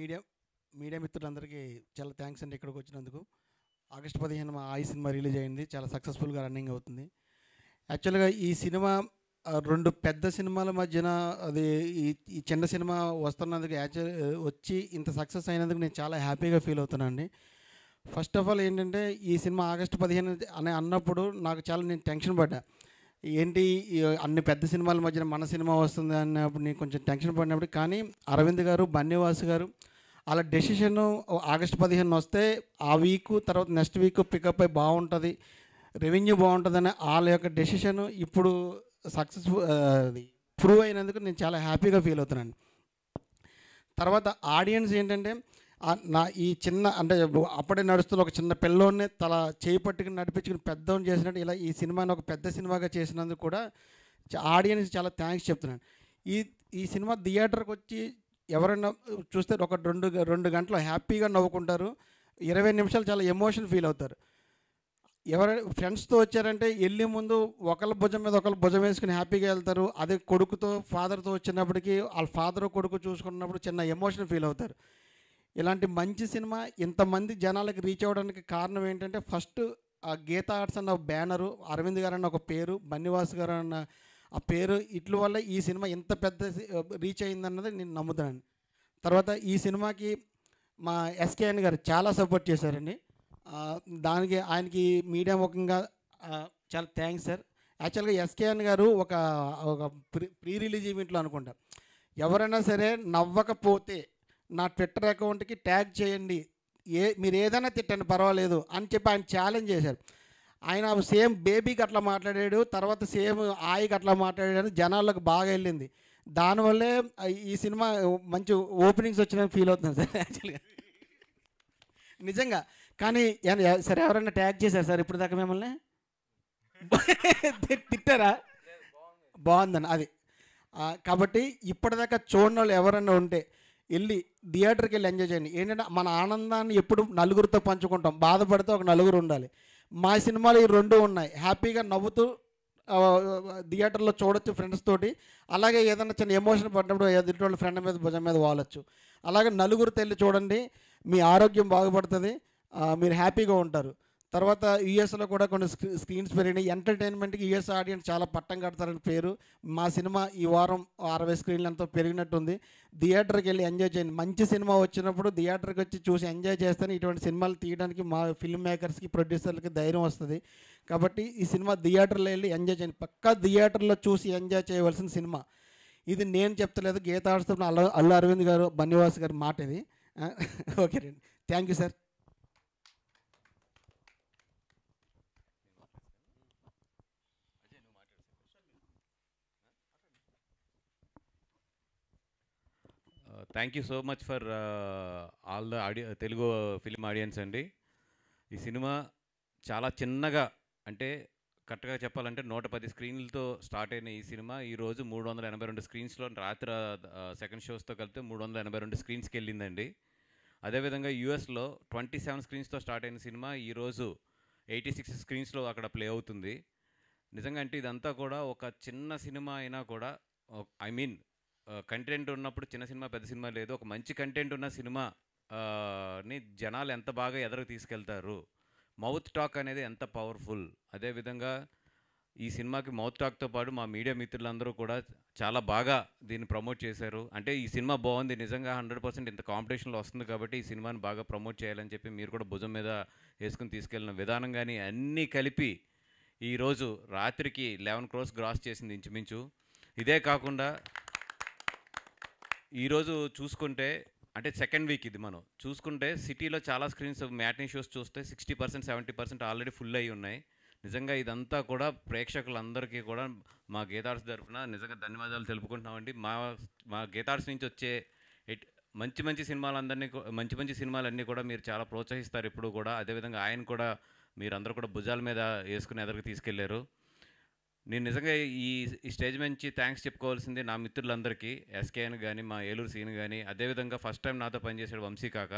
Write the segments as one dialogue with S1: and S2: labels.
S1: Media media మిత్రులందరికీ చాలా thanks అండి ఇక్కడికి వచ్చినందుకు ఆగస్ట్ పదిహేను మా ఆయి సినిమా రిలీజ్ అయింది చాలా సక్సెస్ఫుల్గా రన్నింగ్ అవుతుంది యాక్చువల్గా ఈ సినిమా రెండు పెద్ద సినిమాల మధ్యన అది ఈ చిన్న సినిమా వస్తున్నందుకు యాక్చువల్ వచ్చి ఇంత సక్సెస్ అయినందుకు నేను చాలా హ్యాపీగా ఫీల్ అవుతున్నాను ఫస్ట్ ఆఫ్ ఆల్ ఏంటంటే ఈ సినిమా ఆగస్ట్ పదిహేను అని అన్నప్పుడు నాకు చాలా నేను టెన్షన్ పడ్డా ఏంటి అన్ని పెద్ద సినిమాల మధ్యన మన సినిమా వస్తుంది అన్నప్పుడు నేను కొంచెం టెన్షన్ పడినప్పుడు కానీ అరవింద్ గారు బన్నివాస్ గారు అలా డెసిషన్ ఆగస్ట్ పదిహేను వస్తే ఆ వీక్ తర్వాత నెక్స్ట్ వీక్ పికప్ అయి బాగుంటుంది రెవెన్యూ బాగుంటుందని వాళ్ళ యొక్క డెసిషన్ ఇప్పుడు సక్సెస్ఫుల్ ప్రూవ్ అయినందుకు నేను చాలా హ్యాపీగా ఫీల్ అవుతున్నాను తర్వాత ఆడియన్స్ ఏంటంటే నా ఈ చిన్న అంటే అప్పుడే నడుస్తున్న ఒక చిన్న పిల్లోనే తల చేయి పట్టుకుని నడిపించుకుని పెద్దోని చేసినట్టు ఇలా ఈ సినిమాని ఒక పెద్ద సినిమాగా చేసినందుకు కూడా ఆడియన్స్ చాలా థ్యాంక్స్ చెప్తున్నాను ఈ ఈ సినిమా థియేటర్కి వచ్చి ఎవరైనా చూస్తే ఒక రెండు రెండు గంటలు హ్యాపీగా నవ్వుకుంటారు ఇరవై నిమిషాలు చాలా ఎమోషన్ ఫీల్ అవుతారు ఎవరు ఫ్రెండ్స్తో వచ్చారంటే వెళ్ళే ముందు ఒకళ్ళ భుజం మీద ఒకళ్ళ భుజం వేసుకుని హ్యాపీగా వెళ్తారు అదే కొడుకుతో ఫాదర్తో వచ్చినప్పటికీ వాళ్ళ ఫాదర్ కొడుకు చూసుకున్నప్పుడు చిన్న ఎమోషన్ ఫీల్ అవుతారు ఇలాంటి మంచి సినిమా ఇంతమంది జనాలకు రీచ్ అవ్వడానికి కారణం ఏంటంటే ఫస్ట్ ఆ గీతా ఆర్ట్స్ అన్న బ్యానరు అరవింద్ గారు అన్న ఒక పేరు బన్నివాస్ గారు అన్న ఆ పేరు ఇట్ల వల్ల ఈ సినిమా ఇంత పెద్ద రీచ్ అయిందన్నది నేను నమ్ముతున్నాను తర్వాత ఈ సినిమాకి మా ఎస్కేఎన్ గారు చాలా సపోర్ట్ చేశారండి దానికి ఆయనకి మీడియా ముఖంగా చాలా థ్యాంక్స్ సార్ యాక్చువల్గా ఎస్కేఎన్ గారు ఒక ఒక ప్రీ ప్రీ రిలీజ్ ఈవెంట్లో అనుకుంటా ఎవరైనా సరే నవ్వకపోతే నా ట్విట్టర్ అకౌంట్కి ట్యాగ్ చేయండి ఏ మీరు ఏదైనా తిట్టండి పర్వాలేదు అని చెప్పి ఆయన ఛాలెంజ్ చేశారు ఆయన సేమ్ బేబీకి అట్లా మాట్లాడాడు తర్వాత సేమ్ ఆయికి అట్లా మాట్లాడాడు అని జనాల్లోకి బాగా వెళ్ళింది దానివల్లే ఈ సినిమా మంచి ఓపెనింగ్స్ వచ్చిన ఫీల్ అవుతుంది సార్ యాక్చువల్గా నిజంగా కానీ సరే ఎవరైనా ట్యాగ్ చేశారు సార్ ఇప్పుడు దాకా మిమ్మల్ని తిట్టారా బాగుందని అది కాబట్టి ఇప్పటిదాకా చూడని వాళ్ళు ఎవరన్నా ఉంటే వెళ్ళి థియేటర్కి వెళ్ళి ఎంజాయ్ చేయండి ఏంటంటే మన ఆనందాన్ని ఎప్పుడు నలుగురితో పంచుకుంటాం బాధపడితే ఒక నలుగురు ఉండాలి మా సినిమాలు ఈ రెండు ఉన్నాయి హ్యాపీగా నవ్వుతూ థియేటర్లో చూడొచ్చు ఫ్రెండ్స్ తోటి అలాగే ఏదైనా చిన్న ఎమోషన్ పడినప్పుడు ఎదుటి ఫ్రెండ్ మీద భుజం మీద వాలొచ్చు అలాగే నలుగురు తెల్లి చూడండి మీ ఆరోగ్యం బాగుపడుతుంది మీరు హ్యాపీగా ఉంటారు తర్వాత యూఎస్లో కూడా కొన్ని స్క్రీ స్క్రీన్స్ పెరిగినాయి ఎంటర్టైన్మెంట్కి యూఎస్ ఆడియన్స్ చాలా పట్టం కడతారని పేరు మా సినిమా ఈ వారం అరవై స్క్రీన్లు ఎంతో పెరిగినట్టుంది థియేటర్కి వెళ్ళి ఎంజాయ్ చేయండి మంచి సినిమా వచ్చినప్పుడు థియేటర్కి వచ్చి చూసి ఎంజాయ్ చేస్తేనే ఇటువంటి సినిమాలు తీయడానికి మా ఫిల్మ్ మేకర్స్కి ప్రొడ్యూసర్లకి ధైర్యం వస్తుంది కాబట్టి ఈ సినిమా థియేటర్లో వెళ్ళి ఎంజాయ్ చేయండి పక్కా థియేటర్లో చూసి ఎంజాయ్ చేయవలసిన సినిమా ఇది నేను చెప్తలేదు గీత అల్లు అల్లు అరవింద్ గారు బన్నివాస్ గారి మాట ఇది ఓకే రండి thank you sir
S2: thank you so much for all the audio Telugu film audience అండి ఈ సినిమా చాలా చిన్నగా అంటే కరెక్ట్గా చెప్పాలంటే నూట పది స్క్రీన్లతో స్టార్ట్ అయిన ఈ సినిమా ఈరోజు మూడు వందల ఎనభై రెండు స్క్రీన్స్లో రాత్రి సెకండ్ షోస్తో కలిపితే మూడు వందల ఎనభై రెండు స్క్రీన్స్కి వెళ్ళిందండి అదేవిధంగా యూఎస్లో ట్వంటీ సెవెన్ స్క్రీన్స్తో స్టార్ట్ అయిన సినిమా ఈరోజు ఎయిటీ సిక్స్ స్క్రీన్స్లో అక్కడ ప్లే అవుతుంది నిజంగా అంటే ఇదంతా కూడా ఒక చిన్న సినిమా అయినా కూడా ఐ మీన్ కంటెంట్ ఉన్నప్పుడు చిన్న సినిమా పెద్ద సినిమా లేదు ఒక మంచి కంటెంట్ ఉన్న సినిమా ని జనాలు ఎంత బాగా ఎదరకు తీసుకెళ్తారు మౌత్ టాక్ అనేది ఎంత పవర్ఫుల్ అదేవిధంగా ఈ సినిమాకి మౌత్ టాక్తో పాటు మా మీడియా మిత్రులందరూ కూడా చాలా బాగా దీన్ని ప్రమోట్ చేశారు అంటే ఈ సినిమా బాగుంది నిజంగా హండ్రెడ్ పర్సెంట్ ఇంత కాంపిటీషన్లో వస్తుంది కాబట్టి ఈ సినిమాని బాగా ప్రమోట్ చేయాలని చెప్పి మీరు కూడా భుజం మీద వేసుకుని తీసుకెళ్ళిన విధానం కానీ అన్నీ కలిపి ఈరోజు రాత్రికి లెవెన్ క్రోర్స్ గ్రాస్ చేసింది ఇంచుమించు ఇదే కాకుండా ఈరోజు చూసుకుంటే అంటే సెకండ్ వీక్ ఇది మనం చూసుకుంటే సిటీలో చాలా స్క్రీన్స్ మ్యాట్నీ షోస్ చూస్తే sixty percent seventy percent already full అయ్యి ఉన్నాయి నిజంగా ఇదంతా కూడా ప్రేక్షకులందరికీ కూడా మా గీతార్స్ తరఫున నిజంగా ధన్యవాదాలు తెలుపుకుంటున్నామండి మా మా గీతార్స్ నుంచి వచ్చే మంచి మంచి సినిమాలందరినీ మంచి మంచి సినిమాలన్నీ కూడా మీరు చాలా ప్రోత్సహిస్తారు ఎప్పుడు కూడా అదేవిధంగా ఆయన కూడా మీరు అందరూ కూడా భుజాల మీద వేసుకుని ఎదరికి తీసుకెళ్లారు నేను నిజంగా ఈ స్టేజ్ నుంచి థ్యాంక్స్ చెప్పుకోవాల్సింది నా మిత్రులందరికీ ఎస్కేఎన్ కానీ మా ఏలూరు సీన్ కానీ అదేవిధంగా ఫస్ట్ టైం నాతో పనిచేసాడు వంశీ కాక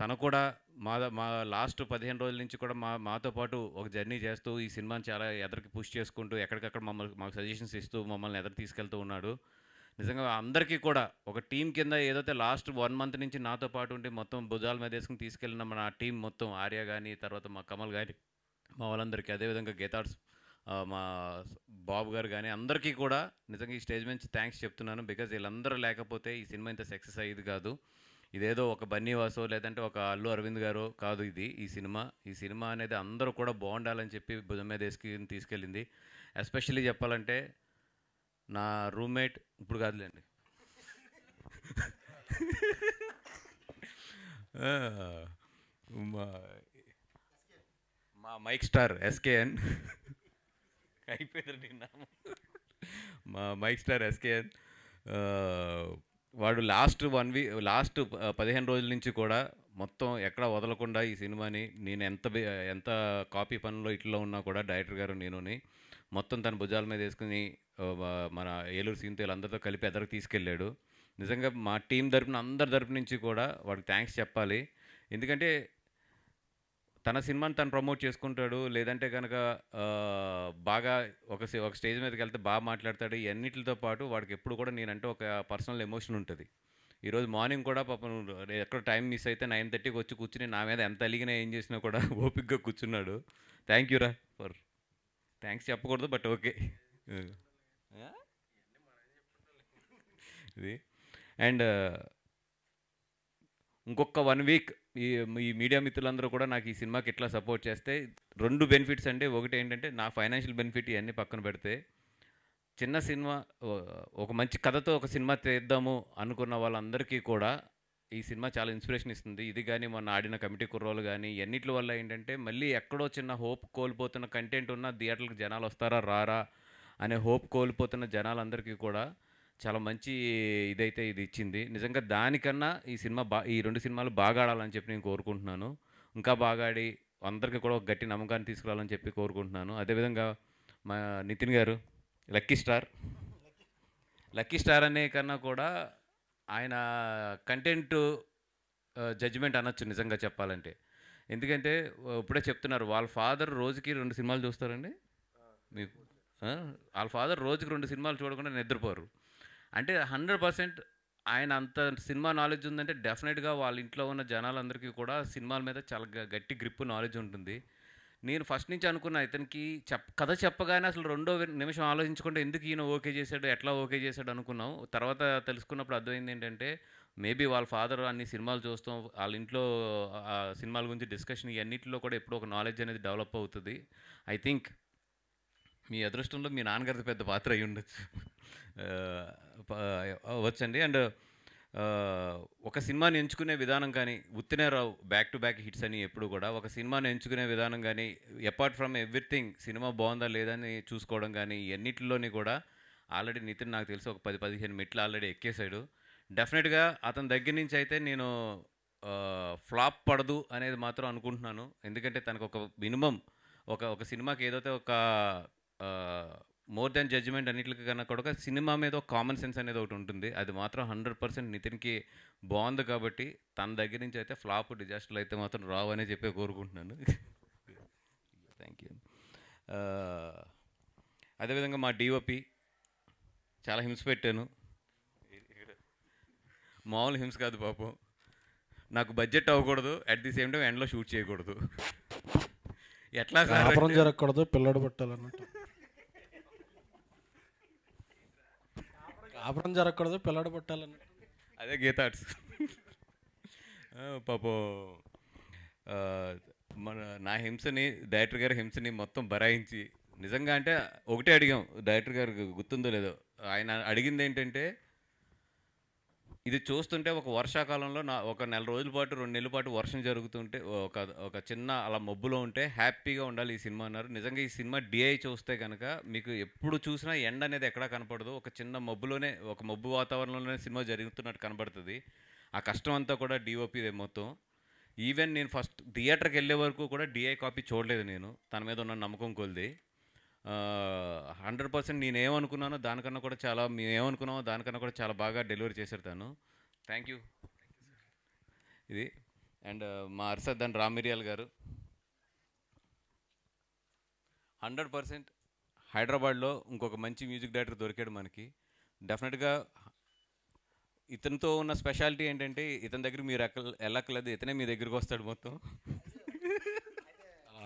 S2: తను కూడా మా మా లాస్ట్ పదిహేను రోజుల నుంచి కూడా మా మాతో పాటు ఒక జర్నీ చేస్తూ ఈ సినిమాని చాలా ఎదరికి పుష్ చేసుకుంటూ ఎక్కడికక్కడ మమ్మల్ని మాకు సజెషన్స్ ఇస్తూ మమ్మల్ని ఎదురు తీసుకెళ్తూ ఉన్నాడు నిజంగా అందరికీ కూడా ఒక టీం కింద ఏదైతే లాస్ట్ వన్ మంత్ నుంచి నాతో పాటు ఉండి మొత్తం భుజాల మీద వేసుకుని తీసుకెళ్ళిన మన టీం మొత్తం ఆర్య కానీ తర్వాత మా కమల్ కానీ మా వాళ్ళందరికీ అదేవిధంగా గీతార్స్ మా బాబు గారు కానీ అందరికీ కూడా నిజంగా ఈ స్టేజ్ నుంచి థ్యాంక్స్ చెప్తున్నాను బికాజ్ వీళ్ళందరూ లేకపోతే ఈ సినిమా ఇంత సక్సెస్ అయ్యేది కాదు ఇదేదో ఒక బన్నీవాసో లేదంటే ఒక అల్లు అరవింద్ గారో కాదు ఇది ఈ సినిమా ఈ సినిమా అనేది అందరూ కూడా బాగుండాలని చెప్పి భుజం మీద వేసుకుని తీసుకెళ్ళింది ఎస్పెషల్లీ చెప్పాలంటే నా రూమ్మేట్ ఇప్పుడు కాదులేండి మా మైక్ స్టార్ ఎస్కేఎన్
S3: అయిపోయింది నిన్న
S2: మా మైక్ స్టార్ ఎస్కే వాడు లాస్ట్ వన్ వీక్ లాస్ట్ పదిహేను రోజుల నుంచి కూడా మొత్తం ఎక్కడ వదలకుండా ఈ సినిమాని నేను ఎంత ఎంత కాపీ పనిలో ఇట్లో ఉన్నా కూడా డైరెక్టర్ గారు నేనుని మొత్తం తన భుజాల మీద వేసుకుని మన ఏలూరు సీన్తో అందరితో కలిపి ఎదరికి తీసుకెళ్ళాడు నిజంగా మా టీం తరపున అందరి తరపు నుంచి కూడా వాడికి థ్యాంక్స్ చెప్పాలి ఎందుకంటే తన సినిమాని తను ప్రమోట్ చేసుకుంటాడు లేదంటే కనుక బాగా ఒక ఒక స్టేజ్ మీదకి వెళ్తే బాగా మాట్లాడతాడు ఇవన్నిటితో పాటు వాడికి ఎప్పుడు కూడా నేనంటే ఒక పర్సనల్ ఎమోషన్ ఉంటుంది ఈరోజు మార్నింగ్ కూడా పాపం ఎక్కడ టైం మిస్ అయితే నైన్ థర్టీకి వచ్చి కూర్చుని నా మీద ఎంత అలిగినా ఏం చేసినా కూడా ఓపిక్గా కూర్చున్నాడు థ్యాంక్ యూ రా ఫర్ థ్యాంక్స్ చెప్పకూడదు బట్ ఓకే ఇది అండ్ ఇంకొక వన్ వీక్ ఈ మీడియా మిత్రులందరూ కూడా నాకు ఈ సినిమాకి ఎట్లా సపోర్ట్ చేస్తే రెండు బెనిఫిట్స్ అంటే ఒకటి ఏంటంటే నా ఫైనాన్షియల్ బెనిఫిట్ ఇవన్నీ పక్కన పెడితే చిన్న సినిమా ఒక మంచి కథతో ఒక సినిమా తీద్దాము అనుకున్న వాళ్ళందరికీ కూడా ఈ సినిమా చాలా ఇన్స్పిరేషన్ ఇస్తుంది ఇది కానీ మొన్న ఆడిన కమిటీ కుర్రోలు కానీ ఎన్నిటి వల్ల ఏంటంటే మళ్ళీ ఎక్కడో చిన్న హోప్ కోల్పోతున్న కంటెంట్ ఉన్న థియేటర్లకు జనాలు వస్తారా రారా అనే హోప్ కోల్పోతున్న జనాలందరికీ కూడా చాలా మంచి ఇదైతే ఇది ఇచ్చింది నిజంగా దానికన్నా ఈ సినిమా బా ఈ రెండు సినిమాలు బాగా ఆడాలని చెప్పి నేను కోరుకుంటున్నాను ఇంకా బాగా ఆడి అందరికీ కూడా ఒక గట్టి నమ్మకాన్ని తీసుకురావాలని చెప్పి కోరుకుంటున్నాను అదేవిధంగా మా నితిన్ గారు లక్కీ స్టార్ లక్కీ స్టార్ అనే కన్నా కూడా ఆయన కంటెంట్ జడ్జిమెంట్ అనొచ్చు నిజంగా చెప్పాలంటే ఎందుకంటే ఇప్పుడే చెప్తున్నారు వాళ్ళ ఫాదర్ రోజుకి రెండు సినిమాలు చూస్తారండి మీ వాళ్ళ ఫాదర్ రోజుకి రెండు సినిమాలు చూడకుండా నిద్రపోరు అంటే హండ్రెడ్ పర్సెంట్ ఆయన అంత సినిమా నాలెడ్జ్ ఉందంటే డెఫినెట్గా వాళ్ళ ఇంట్లో ఉన్న జనాలందరికీ కూడా సినిమాల మీద చాలా గట్టి గ్రిప్ నాలెడ్జ్ ఉంటుంది నేను ఫస్ట్ నుంచి అనుకున్న ఇతనికి చెప్ కథ చెప్పగానే అసలు రెండో నిమిషం ఆలోచించుకుంటే ఎందుకు ఈయన ఓకే చేశాడు ఎట్లా ఓకే చేశాడు అనుకున్నాం తర్వాత తెలుసుకున్నప్పుడు అర్థమైంది ఏంటంటే మేబీ వాళ్ళ ఫాదర్ అన్ని సినిమాలు చూస్తాం వాళ్ళ ఇంట్లో సినిమాల గురించి డిస్కషన్ ఇవన్నింటిలో కూడా ఎప్పుడు ఒక నాలెడ్జ్ అనేది డెవలప్ అవుతుంది ఐ థింక్ మీ అదృష్టంలో మీ నాన్నగారిది పెద్ద పాత్ర అయి ఉండొచ్చు వచ్చండి అండ్ ఒక సినిమాని ఎంచుకునే విధానం కానీ ఉత్తినే రావు బ్యాక్ టు బ్యాక్ హిట్స్ అని ఎప్పుడు కూడా ఒక సినిమాని ఎంచుకునే విధానం కానీ అపార్ట్ ఫ్రమ్ ఎవ్రీథింగ్ సినిమా బాగుందా లేదని చూసుకోవడం కానీ ఎన్నిటిలోని కూడా ఆల్రెడీ నితిన్ నాకు తెలిసి ఒక పది పదిహేను మెట్లు ఆల్రెడీ ఎక్కేశాడు డెఫినెట్గా అతని దగ్గర నుంచి అయితే నేను ఫ్లాప్ పడదు అనేది మాత్రం అనుకుంటున్నాను ఎందుకంటే తనకు ఒక మినిమం ఒక ఒక సినిమాకి ఏదైతే ఒక మోర్ దెన్ జడ్జ్మెంట్ అన్నిటికీ కన్నా కూడా సినిమా మీద ఒక కామన్ సెన్స్ అనేది ఒకటి ఉంటుంది అది మాత్రం హండ్రెడ్ పర్సెంట్ నితిన్కి బాగుంది కాబట్టి తన దగ్గర నుంచి అయితే ఫ్లాప్ డిజాస్టర్లు అయితే మాత్రం రావు అనే చెప్పి కోరుకుంటున్నాను థ్యాంక్ యూ అదేవిధంగా మా డిఓపి చాలా హింస పెట్టాను మామూలు హింస కాదు పాపం నాకు బడ్జెట్ అవ్వకూడదు అట్ ది సేమ్ టైం ఎండ్లో షూట్ చేయకూడదు ఎట్లా
S4: జరగకూడదు పిల్లడు పట్టాలన్నట్టు కాపురం జరగకూడదు పిల్లడు పుట్టాలని
S2: అదే గీత ఆర్ట్స్ పాపం మన నా హింసని డైరెక్టర్ గారి హింసని మొత్తం బరాయించి నిజంగా అంటే ఒకటే అడిగాం డైరెక్టర్ గారు గుర్తుందో లేదో ఆయన అడిగింది ఏంటంటే ఇది చూస్తుంటే ఒక వర్షాకాలంలో నా ఒక నెల రోజుల పాటు రెండు నెలల పాటు వర్షం జరుగుతుంటే ఒక ఒక చిన్న అలా మబ్బులో ఉంటే హ్యాపీగా ఉండాలి ఈ సినిమా అన్నారు నిజంగా ఈ సినిమా డిఐ చూస్తే కనుక మీకు ఎప్పుడు చూసినా ఎండ అనేది ఎక్కడా కనపడదు ఒక చిన్న మబ్బులోనే ఒక మబ్బు వాతావరణంలోనే సినిమా జరుగుతున్నట్టు కనపడుతుంది ఆ కష్టం అంతా కూడా డిఓపిదే మొత్తం ఈవెన్ నేను ఫస్ట్ థియేటర్కి వెళ్ళే వరకు కూడా డిఐ కాపీ చూడలేదు నేను తన మీద ఉన్న నమ్మకం కొలిది హండ్రెడ్ పర్సెంట్ నేనేమనుకున్నానో దానికన్నా కూడా చాలా మేమేమనుకున్నామో దానికన్నా కూడా చాలా బాగా డెలివరీ చేశారు తను థ్యాంక్ యూ ఇది uh, అండ్ మా అర్సద్ దాని రామిరియాల్ గారు హండ్రెడ్ పర్సెంట్ హైదరాబాద్లో ఇంకొక మంచి మ్యూజిక్ డైరెక్టర్ దొరికాడు మనకి డెఫినెట్గా ఇతనితో ఉన్న స్పెషాలిటీ ఏంటంటే ఇతని దగ్గర మీరు ఎక్క వెళ్ళక్కర్లేదు ఇతనే మీ దగ్గరికి వస్తాడు మొత్తం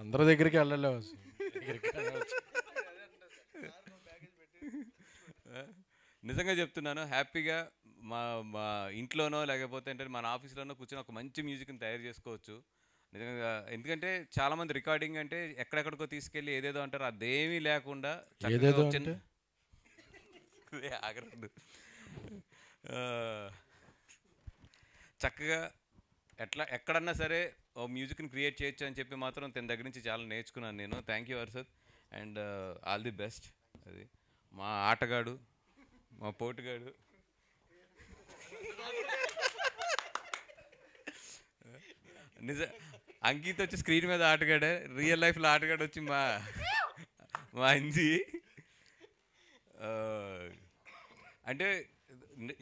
S2: అందరి దగ్గరికి వెళ్ళలేవచ్చు నిజంగా చెప్తున్నాను హ్యాపీగా మా మా ఇంట్లోనో లేకపోతే అంటే మన ఆఫీస్లోనో కూర్చొని ఒక మంచి మ్యూజిక్ని తయారు చేసుకోవచ్చు నిజంగా ఎందుకంటే చాలా మంది రికార్డింగ్ అంటే ఎక్కడెక్కడికో తీసుకెళ్ళి ఏదేదో అంటారు అదేమీ లేకుండా చక్కగా ఎట్లా ఎక్కడన్నా సరే ఓ మ్యూజిక్ని క్రియేట్ చేయొచ్చు అని చెప్పి మాత్రం తన దగ్గర నుంచి చాలా నేర్చుకున్నాను నేను thank you Arshad and all the best అది మా ఆటగాడు మా పోటుగాడు నిజ అంకిత్ వచ్చి స్క్రీన్ మీద ఆటగాడే రియల్ లైఫ్లో ఆటగాడు వచ్చి మా మా ఇంది అంటే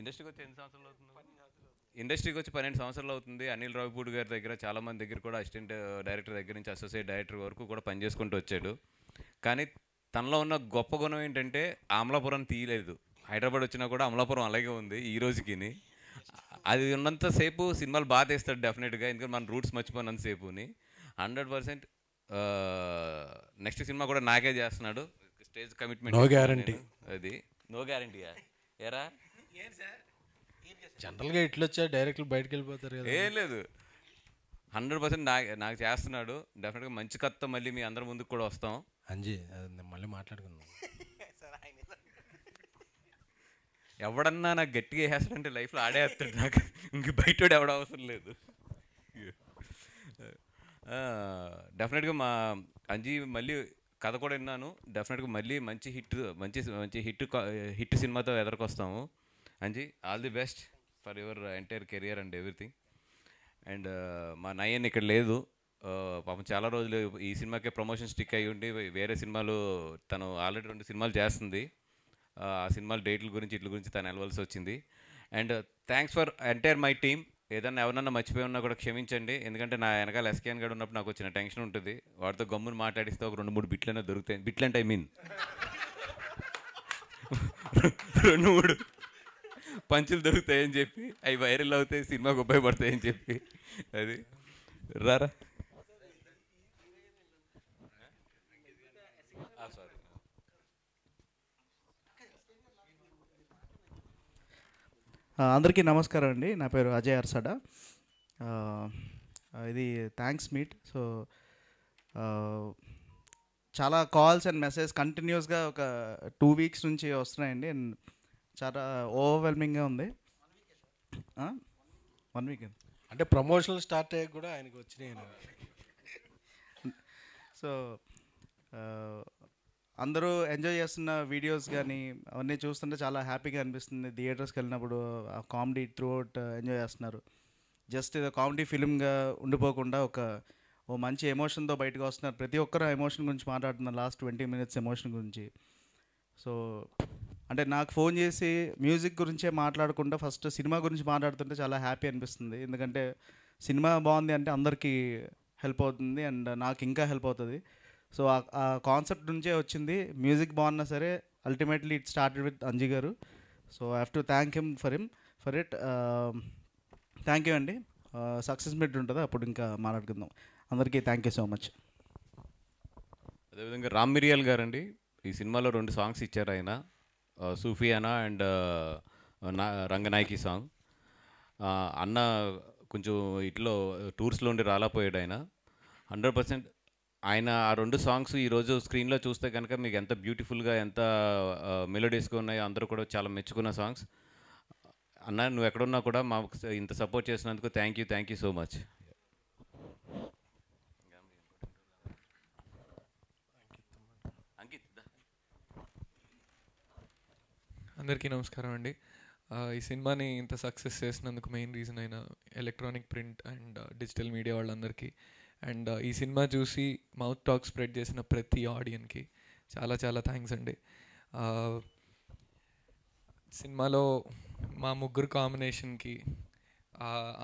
S2: ఇండస్ట్రీకి వచ్చి ఎన్ని సంవత్సరాలు అవుతుంది ఇండస్ట్రీకి వచ్చి పన్నెండు సంవత్సరాలు అవుతుంది అనిల్ రావుపూడి గారి దగ్గర చాలామంది దగ్గర కూడా అసిస్టెంట్ డైరెక్టర్ దగ్గర నుంచి అసోసియేట్ డైరెక్టర్ వరకు కూడా పనిచేసుకుంటూ వచ్చాడు కానీ తనలో ఉన్న గొప్ప గుణం ఏంటంటే ఆమ్లాపురం తీయలేదు హైదరాబాద్ వచ్చినా కూడా అమలాపురం అలాగే ఉంది ఈ రోజుకి అది ఉన్నంతసేపు సినిమాలు బాగా తీస్తాడు డెఫినెట్గా ఎందుకంటే మన రూట్స్ సేపుని హండ్రెడ్ పర్సెంట్ నెక్స్ట్ సినిమా కూడా నాకే చేస్తున్నాడు స్టేజ్ కమిట్మెంట్ నో గ్యారంటీ అది నో గ్యారంటీ ఎరా
S4: జనరల్గా ఇట్లా వచ్చా డైరెక్ట్ బయటకు వెళ్ళిపోతారు ఏం
S2: లేదు హండ్రెడ్ పర్సెంట్ నా నాకు చేస్తున్నాడు డెఫినెట్గా మంచి కత్త మళ్ళీ మీ అందరి ముందుకు కూడా వస్తాం
S4: అంజీ మళ్ళీ మాట్లాడుకుందాం
S2: ఎవడన్నా నాకు గట్టిగా వేస్తాడంటే లైఫ్లో ఆడేస్తాడు నాకు ఇంక బయట ఎవడ అవసరం లేదు డెఫినెట్గా మా అంజీ మళ్ళీ కథ కూడా విన్నాను డెఫినెట్గా మళ్ళీ మంచి హిట్ మంచి మంచి హిట్ హిట్ సినిమాతో ఎదరికొస్తాము Anji all the best for your entire career and everything and మా నయన్ ఇక్కడ లేదు పాపం చాలా రోజులు ఈ సినిమాకే ప్రమోషన్ స్టిక్ అయ్యి ఉండి వేరే సినిమాలు తను ఆల్రెడీ రెండు సినిమాలు చేస్తుంది ఆ సినిమాల డేట్ల గురించి ఇట్ల గురించి తను వెళ్ళవలసి వచ్చింది and thanks for entire my team ఏదన్నా ఎవరన్నా మర్చిపోయి ఉన్నా కూడా క్షమించండి ఎందుకంటే నా వెనకాల ఎస్కేఎన్ గడు ఉన్నప్పుడు నాకు వచ్చిన టెన్షన్ ఉంటుంది వాడితో గమ్మును మాట్లాడిస్తే ఒక రెండు మూడు బిట్లైనా దొరుకుతాయి బిట్లు అంటే ఐ మీన్ రెండు మూడు పంచులు దొరుకుతాయని చెప్పి అవి వైరల్ అవుతాయి సినిమాకు ఉపయోగపడతాయని చెప్పి అది రారా
S5: అందరికీ నమస్కారం అండి నా పేరు అజయ్ అర్సడ ఇది థ్యాంక్స్ మీట్ సో చాలా కాల్స్ అండ్ మెసేజ్ కంటిన్యూస్గా ఒక టూ వీక్స్ నుంచి వస్తున్నాయండి అండ్ చాలా ఓవర్వెల్మింగ్గా ఉంది వన్ వీక్ అంటే ప్రమోషన్ స్టార్ట్ అయ్యాక కూడా ఆయనకు వచ్చినాయి సో అందరూ ఎంజాయ్ చేస్తున్న వీడియోస్ కానీ అవన్నీ చూస్తుంటే చాలా హ్యాపీగా అనిపిస్తుంది థియేటర్స్కి వెళ్ళినప్పుడు ఆ కామెడీ త్రూ అవుట్ ఎంజాయ్ చేస్తున్నారు జస్ట్ ఏదో కామెడీ ఫిలింగా ఉండిపోకుండా ఒక ఓ మంచి ఎమోషన్తో బయటకు వస్తున్నారు ప్రతి ఒక్కరు ఎమోషన్ గురించి మాట్లాడుతున్నారు లాస్ట్ ట్వంటీ మినిట్స్ ఎమోషన్ గురించి సో అంటే నాకు ఫోన్ చేసి మ్యూజిక్ గురించే మాట్లాడకుండా ఫస్ట్ సినిమా గురించి మాట్లాడుతుంటే చాలా హ్యాపీ అనిపిస్తుంది ఎందుకంటే సినిమా బాగుంది అంటే అందరికీ హెల్ప్ అవుతుంది అండ్ నాకు ఇంకా హెల్ప్ అవుతుంది సో ఆ కాన్సెప్ట్ నుంచే వచ్చింది మ్యూజిక్ బాగున్నా సరే ultimately it started with Anji garu so I have to thank him for him for it thank you అండి సక్సెస్ మీట్ ఉంటుంది అప్పుడు ఇంకా మాట్లాడుకుందాం అందరికీ థ్యాంక్ యూ సో
S2: మచ్ అదేవిధంగా రామ్ మిరియల్ గారండి ఈ సినిమాలో రెండు సాంగ్స్ ఇచ్చారు ఆయన Sufiyana uh, uh, and Ranganayaki song uh, అన్న కొంచెం ఇట్లో టూర్స్లో ఉండి రాలాపోయాడు ఆయన హండ్రెడ్ పర్సెంట్ ఆయన ఆ రెండు సాంగ్స్ ఈరోజు స్క్రీన్లో చూస్తే కనుక మీకు ఎంత బ్యూటిఫుల్గా ఎంత మెలోడీస్గా ఉన్నాయో అందరూ కూడా చాలా మెచ్చుకున్న సాంగ్స్ అన్న నువ్వు ఎక్కడున్నా కూడా మాకు ఇంత సపోర్ట్ చేసినందుకు thank you thank you so much
S6: అందరికీ నమస్కారం అండి ఈ సినిమాని ఇంత సక్సెస్ చేసినందుకు మెయిన్ రీజన్ అయిన electronic print and digital media వాళ్ళందరికీ అండ్ ఈ సినిమా చూసి మౌత్ టాక్ స్ప్రెడ్ చేసిన ప్రతి ఆడియన్కి చాలా చాలా థ్యాంక్స్ అండి సినిమాలో మా ముగ్గురు కాంబినేషన్కి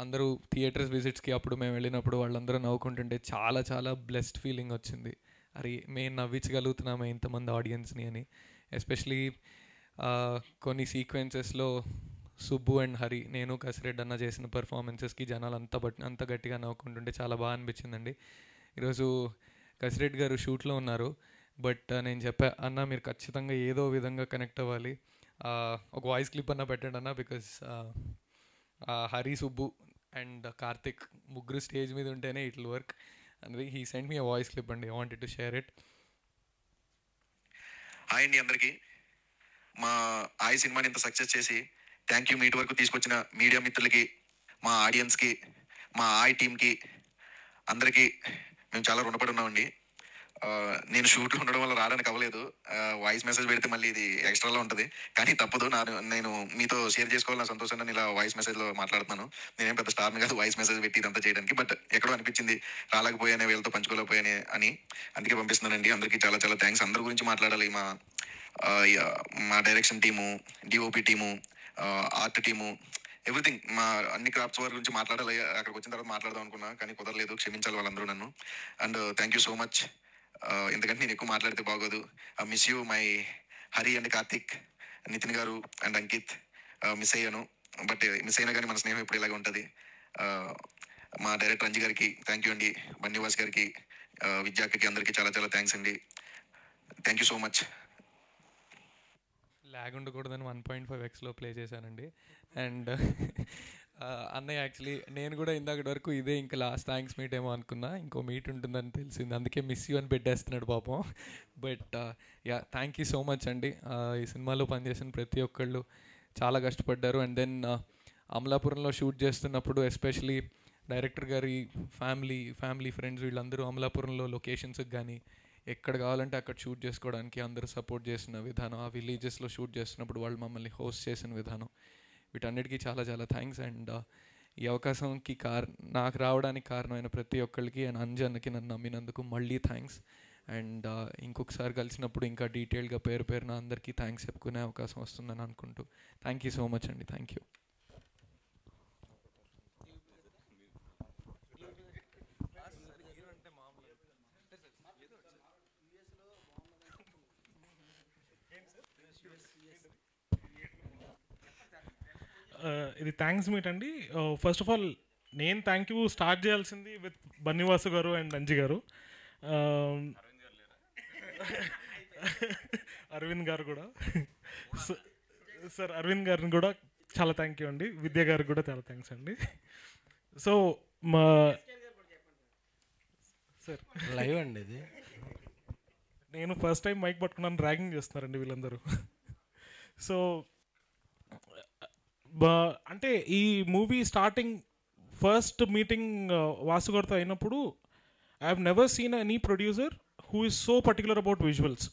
S6: అందరూ థియేటర్స్ విజిట్స్కి అప్పుడు మేము వెళ్ళినప్పుడు వాళ్ళందరూ నవ్వుకుంటుంటే చాలా చాలా బ్లెస్డ్ ఫీలింగ్ వచ్చింది అరే మేము నవ్వించగలుగుతున్నామే ఇంతమంది ఆడియన్స్ని అని ఎస్పెషలీ కొన్ని సీక్వెన్సెస్లో సుబ్బు అండ్ హరి నేను కసిరెడ్ అన్న చేసిన పెర్ఫార్మెన్సెస్కి జనాలు అంత బట్ అంత గట్టిగా నవ్వుకుంటుంటే చాలా బాగా అనిపించిందండి ఈరోజు కసిరెడ్ గారు షూట్లో ఉన్నారు బట్ నేను చెప్పా అన్న మీరు ఖచ్చితంగా ఏదో విధంగా కనెక్ట్ అవ్వాలి ఒక వాయిస్ క్లిప్ అన్న పెట్టండి అన్న బికాస్ హరి సుబ్బు అండ్ కార్తిక్ ముగ్గురు స్టేజ్ మీద ఉంటేనే ఇట్ వర్క్ అనేది he send me voice clip అండి wanted to share it
S7: hi అండి అందరికీ మా ఆయి సినిమాని ఇంత సక్సెస్ చేసి థ్యాంక్ యూ మీటి వరకు తీసుకొచ్చిన మీడియా మిత్రులకి మా ఆడియన్స్కి మా ఆయ్ టీమ్కి అందరికీ మేము చాలా రుణపడి ఉన్నామండి నేను షూట్లో ఉండడం వల్ల రావడానికి అవ్వలేదు వాయిస్ మెసేజ్ పెడితే మళ్ళీ ఇది ఎక్స్ట్రాలో ఉంటుంది కానీ తప్పదు నా నేను మీతో షేర్ చేసుకోవాలని సంతోషంగా ఇలా వాయిస్ మెసేజ్లో మాట్లాడుతున్నాను నేనేం పెద్ద స్టార్ని కాదు వాయిస్ మెసేజ్ పెట్టి ఇదంతా చేయడానికి బట్ ఎక్కడో అనిపించింది రాలేకపోయానే వీళ్ళతో పంచుకోలేకపోయానే అని అందుకే పంపిస్తున్నానండి అందరికీ చాలా చాలా థ్యాంక్స్ అందరి గురించి మాట్లాడాలి మా మా direction team DOP team art team everything మా అన్ని క్రాఫ్ట్స్ వారి గురించి మాట్లాడాలి అక్కడికి వచ్చిన తర్వాత మాట్లాడదాం అనుకున్నా కానీ కుదరలేదు క్షమించాలి వాళ్ళందరూ నన్ను and thank you so much ఎందుకంటే నేను ఎక్కువ మాట్లాడితే బాగోదు I miss you my Hari and Karthik Nithin garu and Ankit miss అయ్యాను బట్ మిస్ uh, అయినా కానీ మన స్నేహం ఎప్పుడు ఇలాగే ఉంటుంది uh, మా డైరెక్టర్ రంజి గారికి థ్యాంక్ యూ అండి బన్నివాస్ గారికి uh, విద్యాకి అందరికీ చాలా చాలా థ్యాంక్స్ అండి thank you so much
S6: lag ఉండకూడదని వన్ పాయింట్ ఫైవ్ ఎక్స్లో ప్లే చేశానండి అండ్ అన్నయ్య యాక్చువల్లీ నేను కూడా ఇందాకటి వరకు ఇదే ఇంకా లాస్ట్ థ్యాంక్స్ మీట్ ఏమో అనుకున్నా ఇంకో మీట్ ఉంటుందని తెలిసింది అందుకే మిస్ యూ అని పెట్టేస్తున్నాడు పాపం but yeah thank you so much అండి ఈ సినిమాలో పనిచేసిన ప్రతి ఒక్కళ్ళు చాలా కష్టపడ్డారు అండ్ దెన్ అమలాపురంలో షూట్ చేస్తున్నప్పుడు ఎస్పెషలీ డైరెక్టర్ గారి ఫ్యామిలీ ఫ్యామిలీ ఫ్రెండ్స్ వీళ్ళందరూ అమలాపురంలో లొకేషన్స్కి కానీ ఎక్కడ కావాలంటే అక్కడ షూట్ చేసుకోవడానికి అందరూ సపోర్ట్ చేసిన విధానం ఆ విలేజెస్లో షూట్ చేస్తున్నప్పుడు వాళ్ళు మమ్మల్ని హోస్ట్ చేసిన విధానం వీటన్నిటికీ చాలా చాలా థ్యాంక్స్ అండ్ ఈ అవకాశంకి కార్ నాకు రావడానికి కారణమైన ప్రతి ఒక్కరికి అండ్ అంజన్కి నన్ను నమ్మినందుకు మళ్ళీ థ్యాంక్స్ అండ్ ఇంకొకసారి కలిసినప్పుడు ఇంకా డీటెయిల్గా పేరు పేరున అందరికీ థ్యాంక్స్ చెప్పుకునే అవకాశం వస్తుందని అనుకుంటూ థ్యాంక్ యూ సో మచ్ అండి థ్యాంక్ యూ
S8: ఇది థ్యాంక్స్ మీట్ అండి ఫస్ట్ ఆఫ్ ఆల్ నేను థ్యాంక్ యూ స్టార్ట్ చేయాల్సింది విత్ బన్నివాసు గారు అండ్ అంజి గారు అరవింద్ గారు కూడా సార్ అరవింద్ గారిని కూడా చాలా థ్యాంక్ యూ అండి విద్య గారికి కూడా చాలా థ్యాంక్స్ అండి సో మా సార్ లైవ్ అండి ఇది నేను ఫస్ట్ టైం మైక్ పట్టుకున్నాను ర్యాగింగ్ చేస్తున్నారండి వీళ్ళందరూ సో అంటే ఈ మూవీ స్టార్టింగ్ ఫస్ట్ మీటింగ్ వాసుగారితో అయినప్పుడు I have never seen any producer who is so particular about visuals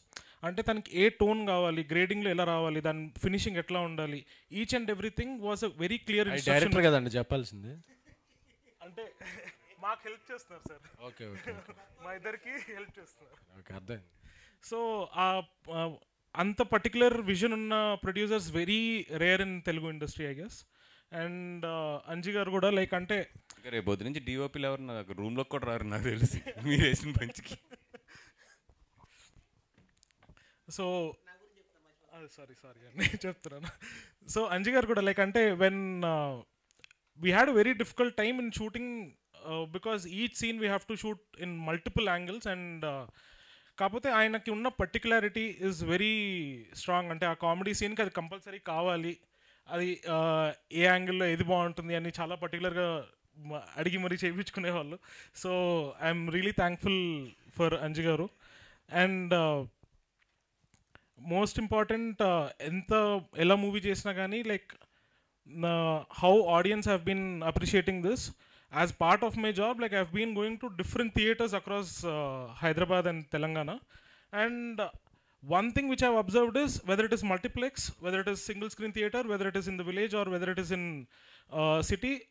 S8: అంటే తనకి ఏ టోన్ కావాలి గ్రేడింగ్లో ఎలా రావాలి దాని ఫినిషింగ్ ఎట్లా ఉండాలి each and everything was a very clear director కదండి చెప్పాల్సింది అంటే మాకు హెల్ప్ చేస్తున్నారు సార్ ఓకే ఓకే మా ఇద్దరికి హెల్ప్ చేస్తున్నారు ఓకే అర్థం సో అంత పర్టికులర్ విజన్ ఉన్న producers very rare in Telugu industry I guess and Anji garu కూడా లైక్ అంటే
S2: రేపు పొద్దు నుంచి డిఓపీలు ఎవరు నాకు రూమ్లో కూడా రారు నాకు తెలిసి మీరు వేసిన మంచికి
S8: సో సారీ సారీ అండి చెప్తున్నాను సో అంజీ గారు కూడా లైక్ అంటే when we had very difficult time in shooting because each scene we have to shoot in multiple angles and కాకపోతే ఆయనకి ఉన్న పర్టికులారిటీ ఇస్ వెరీ స్ట్రాంగ్ అంటే ఆ కామెడీ సీన్కి అది కంపల్సరీ కావాలి అది ఏ యాంగిల్లో ఏది బాగుంటుంది అని చాలా పర్టికులర్గా అడిగి మరీ చేయించుకునేవాళ్ళు so I'm really thankful for Anju garu and most important ఎంత ఎలా మూవీ చేసినా కానీ like how audience have been appreciating this as part of my job, like I've been going to different theaters across uh, Hyderabad and Telangana. And uh, one thing which I've observed is whether it is multiplex, whether it is single screen theater, whether it is in the village or whether it is in uh, city,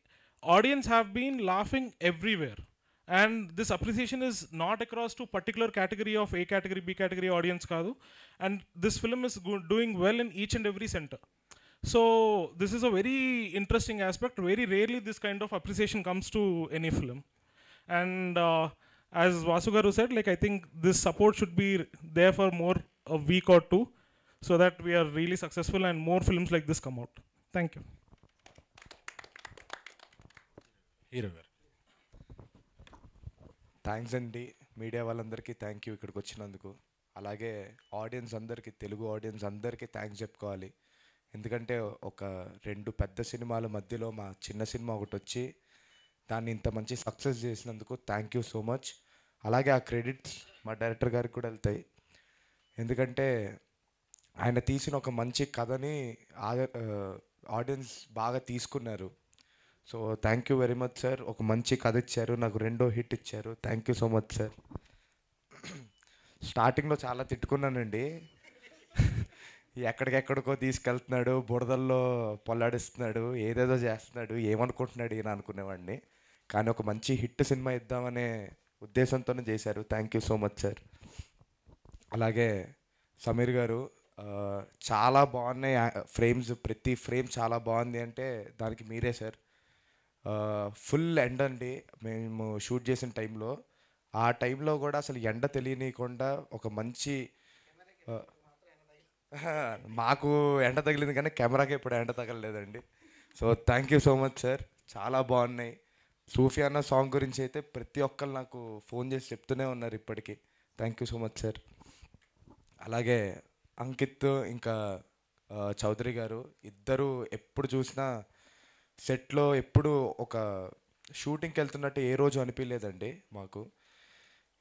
S8: audience have been laughing everywhere. And this appreciation is not across to particular category of A category, B category audience kadu. And this film is doing well in each and every center. So this is a very interesting aspect. Very rarely this kind of appreciation comes to any film. And uh, as Vasugaru said, like I think this support should be there for more a week or two so that we are really successful and more films like this come out. Thank you.
S9: Hero గారు thanks అండి media వాళ్ళందరికీ thank you ఇక్కడికి వచ్చినందుకు అలాగే audience అందరికీ Telugu audience అందరికీ thanks చెప్పుకోవాలి ఎందుకంటే ఒక రెండు పెద్ద సినిమాల మధ్యలో మా చిన్న సినిమా ఒకటి వచ్చి దాన్ని ఇంత మంచి సక్సెస్ చేసినందుకు థ్యాంక్ యూ సో మచ్ అలాగే ఆ క్రెడిట్స్ మా డైరెక్టర్ గారికి కూడా వెళ్తాయి ఎందుకంటే ఆయన తీసిన ఒక మంచి కథని ఆడియన్స్ బాగా తీసుకున్నారు so thank you very much sir ఒక మంచి కథ ఇచ్చారు నాకు రెండో హిట్ ఇచ్చారు thank you so much sir స్టార్టింగ్లో చాలా తిట్టుకున్నానండి ఎక్కడికెక్కడికో తీసుకెళ్తున్నాడు బురదల్లో పొల్లాడిస్తున్నాడు ఏదేదో చేస్తున్నాడు ఏమనుకుంటున్నాడు ఈయన అనుకునేవాడిని కానీ ఒక మంచి హిట్ సినిమా ఇద్దామనే ఉద్దేశంతోనే చేశారు thank you so much sir అలాగే సమీర్ గారు చాలా బాగున్నాయి ఫ్రేమ్స్ ప్రతి ఫ్రేమ్ చాలా బాగుంది అంటే దానికి మీరే సార్ ఫుల్ ఎండ అండి మేము షూట్ చేసిన టైంలో ఆ టైంలో కూడా అసలు ఎండ తెలియనియకుండా ఒక మంచి మాకు ఎండ తగిలింది కానీ కెమెరాకి ఇప్పుడు ఎండ తగలలేదండి so thank you so much sir చాలా బాగున్నాయి సూఫియానా సాంగ్ గురించి అయితే ప్రతి ఒక్కరు నాకు ఫోన్ చేసి చెప్తూనే ఉన్నారు ఇప్పటికీ thank you so much sir అలాగే అంకిత్ ఇంకా చౌదరి గారు ఇద్దరు ఎప్పుడు చూసినా సెట్లో ఎప్పుడు ఒక షూటింగ్కి వెళ్తున్నట్టు ఏ రోజు అనిపించలేదండి మాకు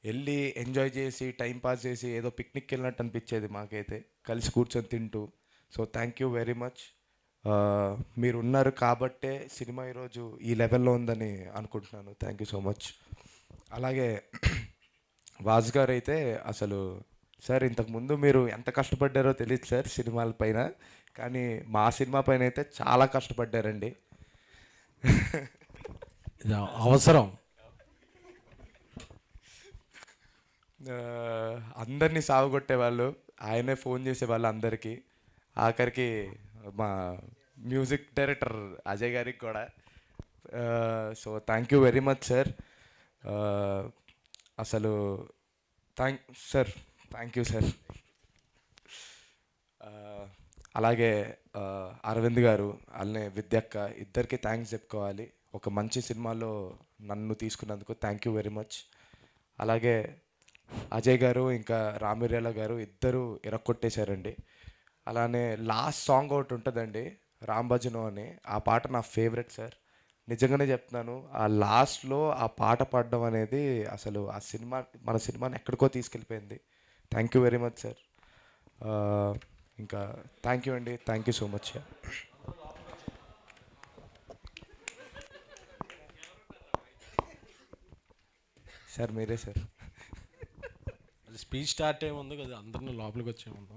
S9: వెళ్ళి ఎంజాయ్ చేసి టైం పాస్ చేసి ఏదో పిక్నిక్కి వెళ్ళినట్టు అనిపించేది మాకైతే కలిసి కూర్చొని తింటూ so thank you very much మీరు ఉన్నారు కాబట్టే సినిమా ఈరోజు ఈ లెవెల్లో ఉందని అనుకుంటున్నాను థ్యాంక్ యూ సో మచ్ అలాగే వాజ్ గారు అయితే అసలు సార్ ఇంతకుముందు మీరు ఎంత కష్టపడ్డారో తెలియదు సార్ సినిమాల పైన కానీ మా సినిమా పైన అయితే చాలా కష్టపడ్డారండి
S4: అవసరం
S9: uh, అందరినీ సాగుగొట్టేవాళ్ళు ఆయనే ఫోన్ చేసే వాళ్ళందరికీ ఆఖరికి మా మ్యూజిక్ డైరెక్టర్ అజయ్ గారికి కూడా so thank you very much sir అసలు thank sir thank you sir అలాగే అరవింద్ గారు అలానే విద్యక్క ఇద్దరికి థ్యాంక్స్ చెప్పుకోవాలి ఒక మంచి సినిమాలో నన్ను తీసుకున్నందుకు థ్యాంక్ యూ వెరీ మచ్ అలాగే అజయ్ గారు ఇంకా రామిరేల గారు ఇద్దరు ఇరక్కొట్టేశారండి అలానే లాస్ట్ సాంగ్ ఒకటి ఉంటుందండి రామ్ భజను అని ఆ పాట నా ఫేవరెట్ సార్ నిజంగానే చెప్తున్నాను ఆ లాస్ట్లో ఆ పాట పాడడం అనేది అసలు ఆ సినిమా మన సినిమాని ఎక్కడికో తీసుకెళ్ళిపోయింది thank you very much sir ఇంకా థ్యాంక్ యూ అండి thank you so much
S4: sir మీరే సార్ స్పీచ్ స్టార్ట్ ఏముంది కదా అందరిని లోపలికి వచ్చే ముందు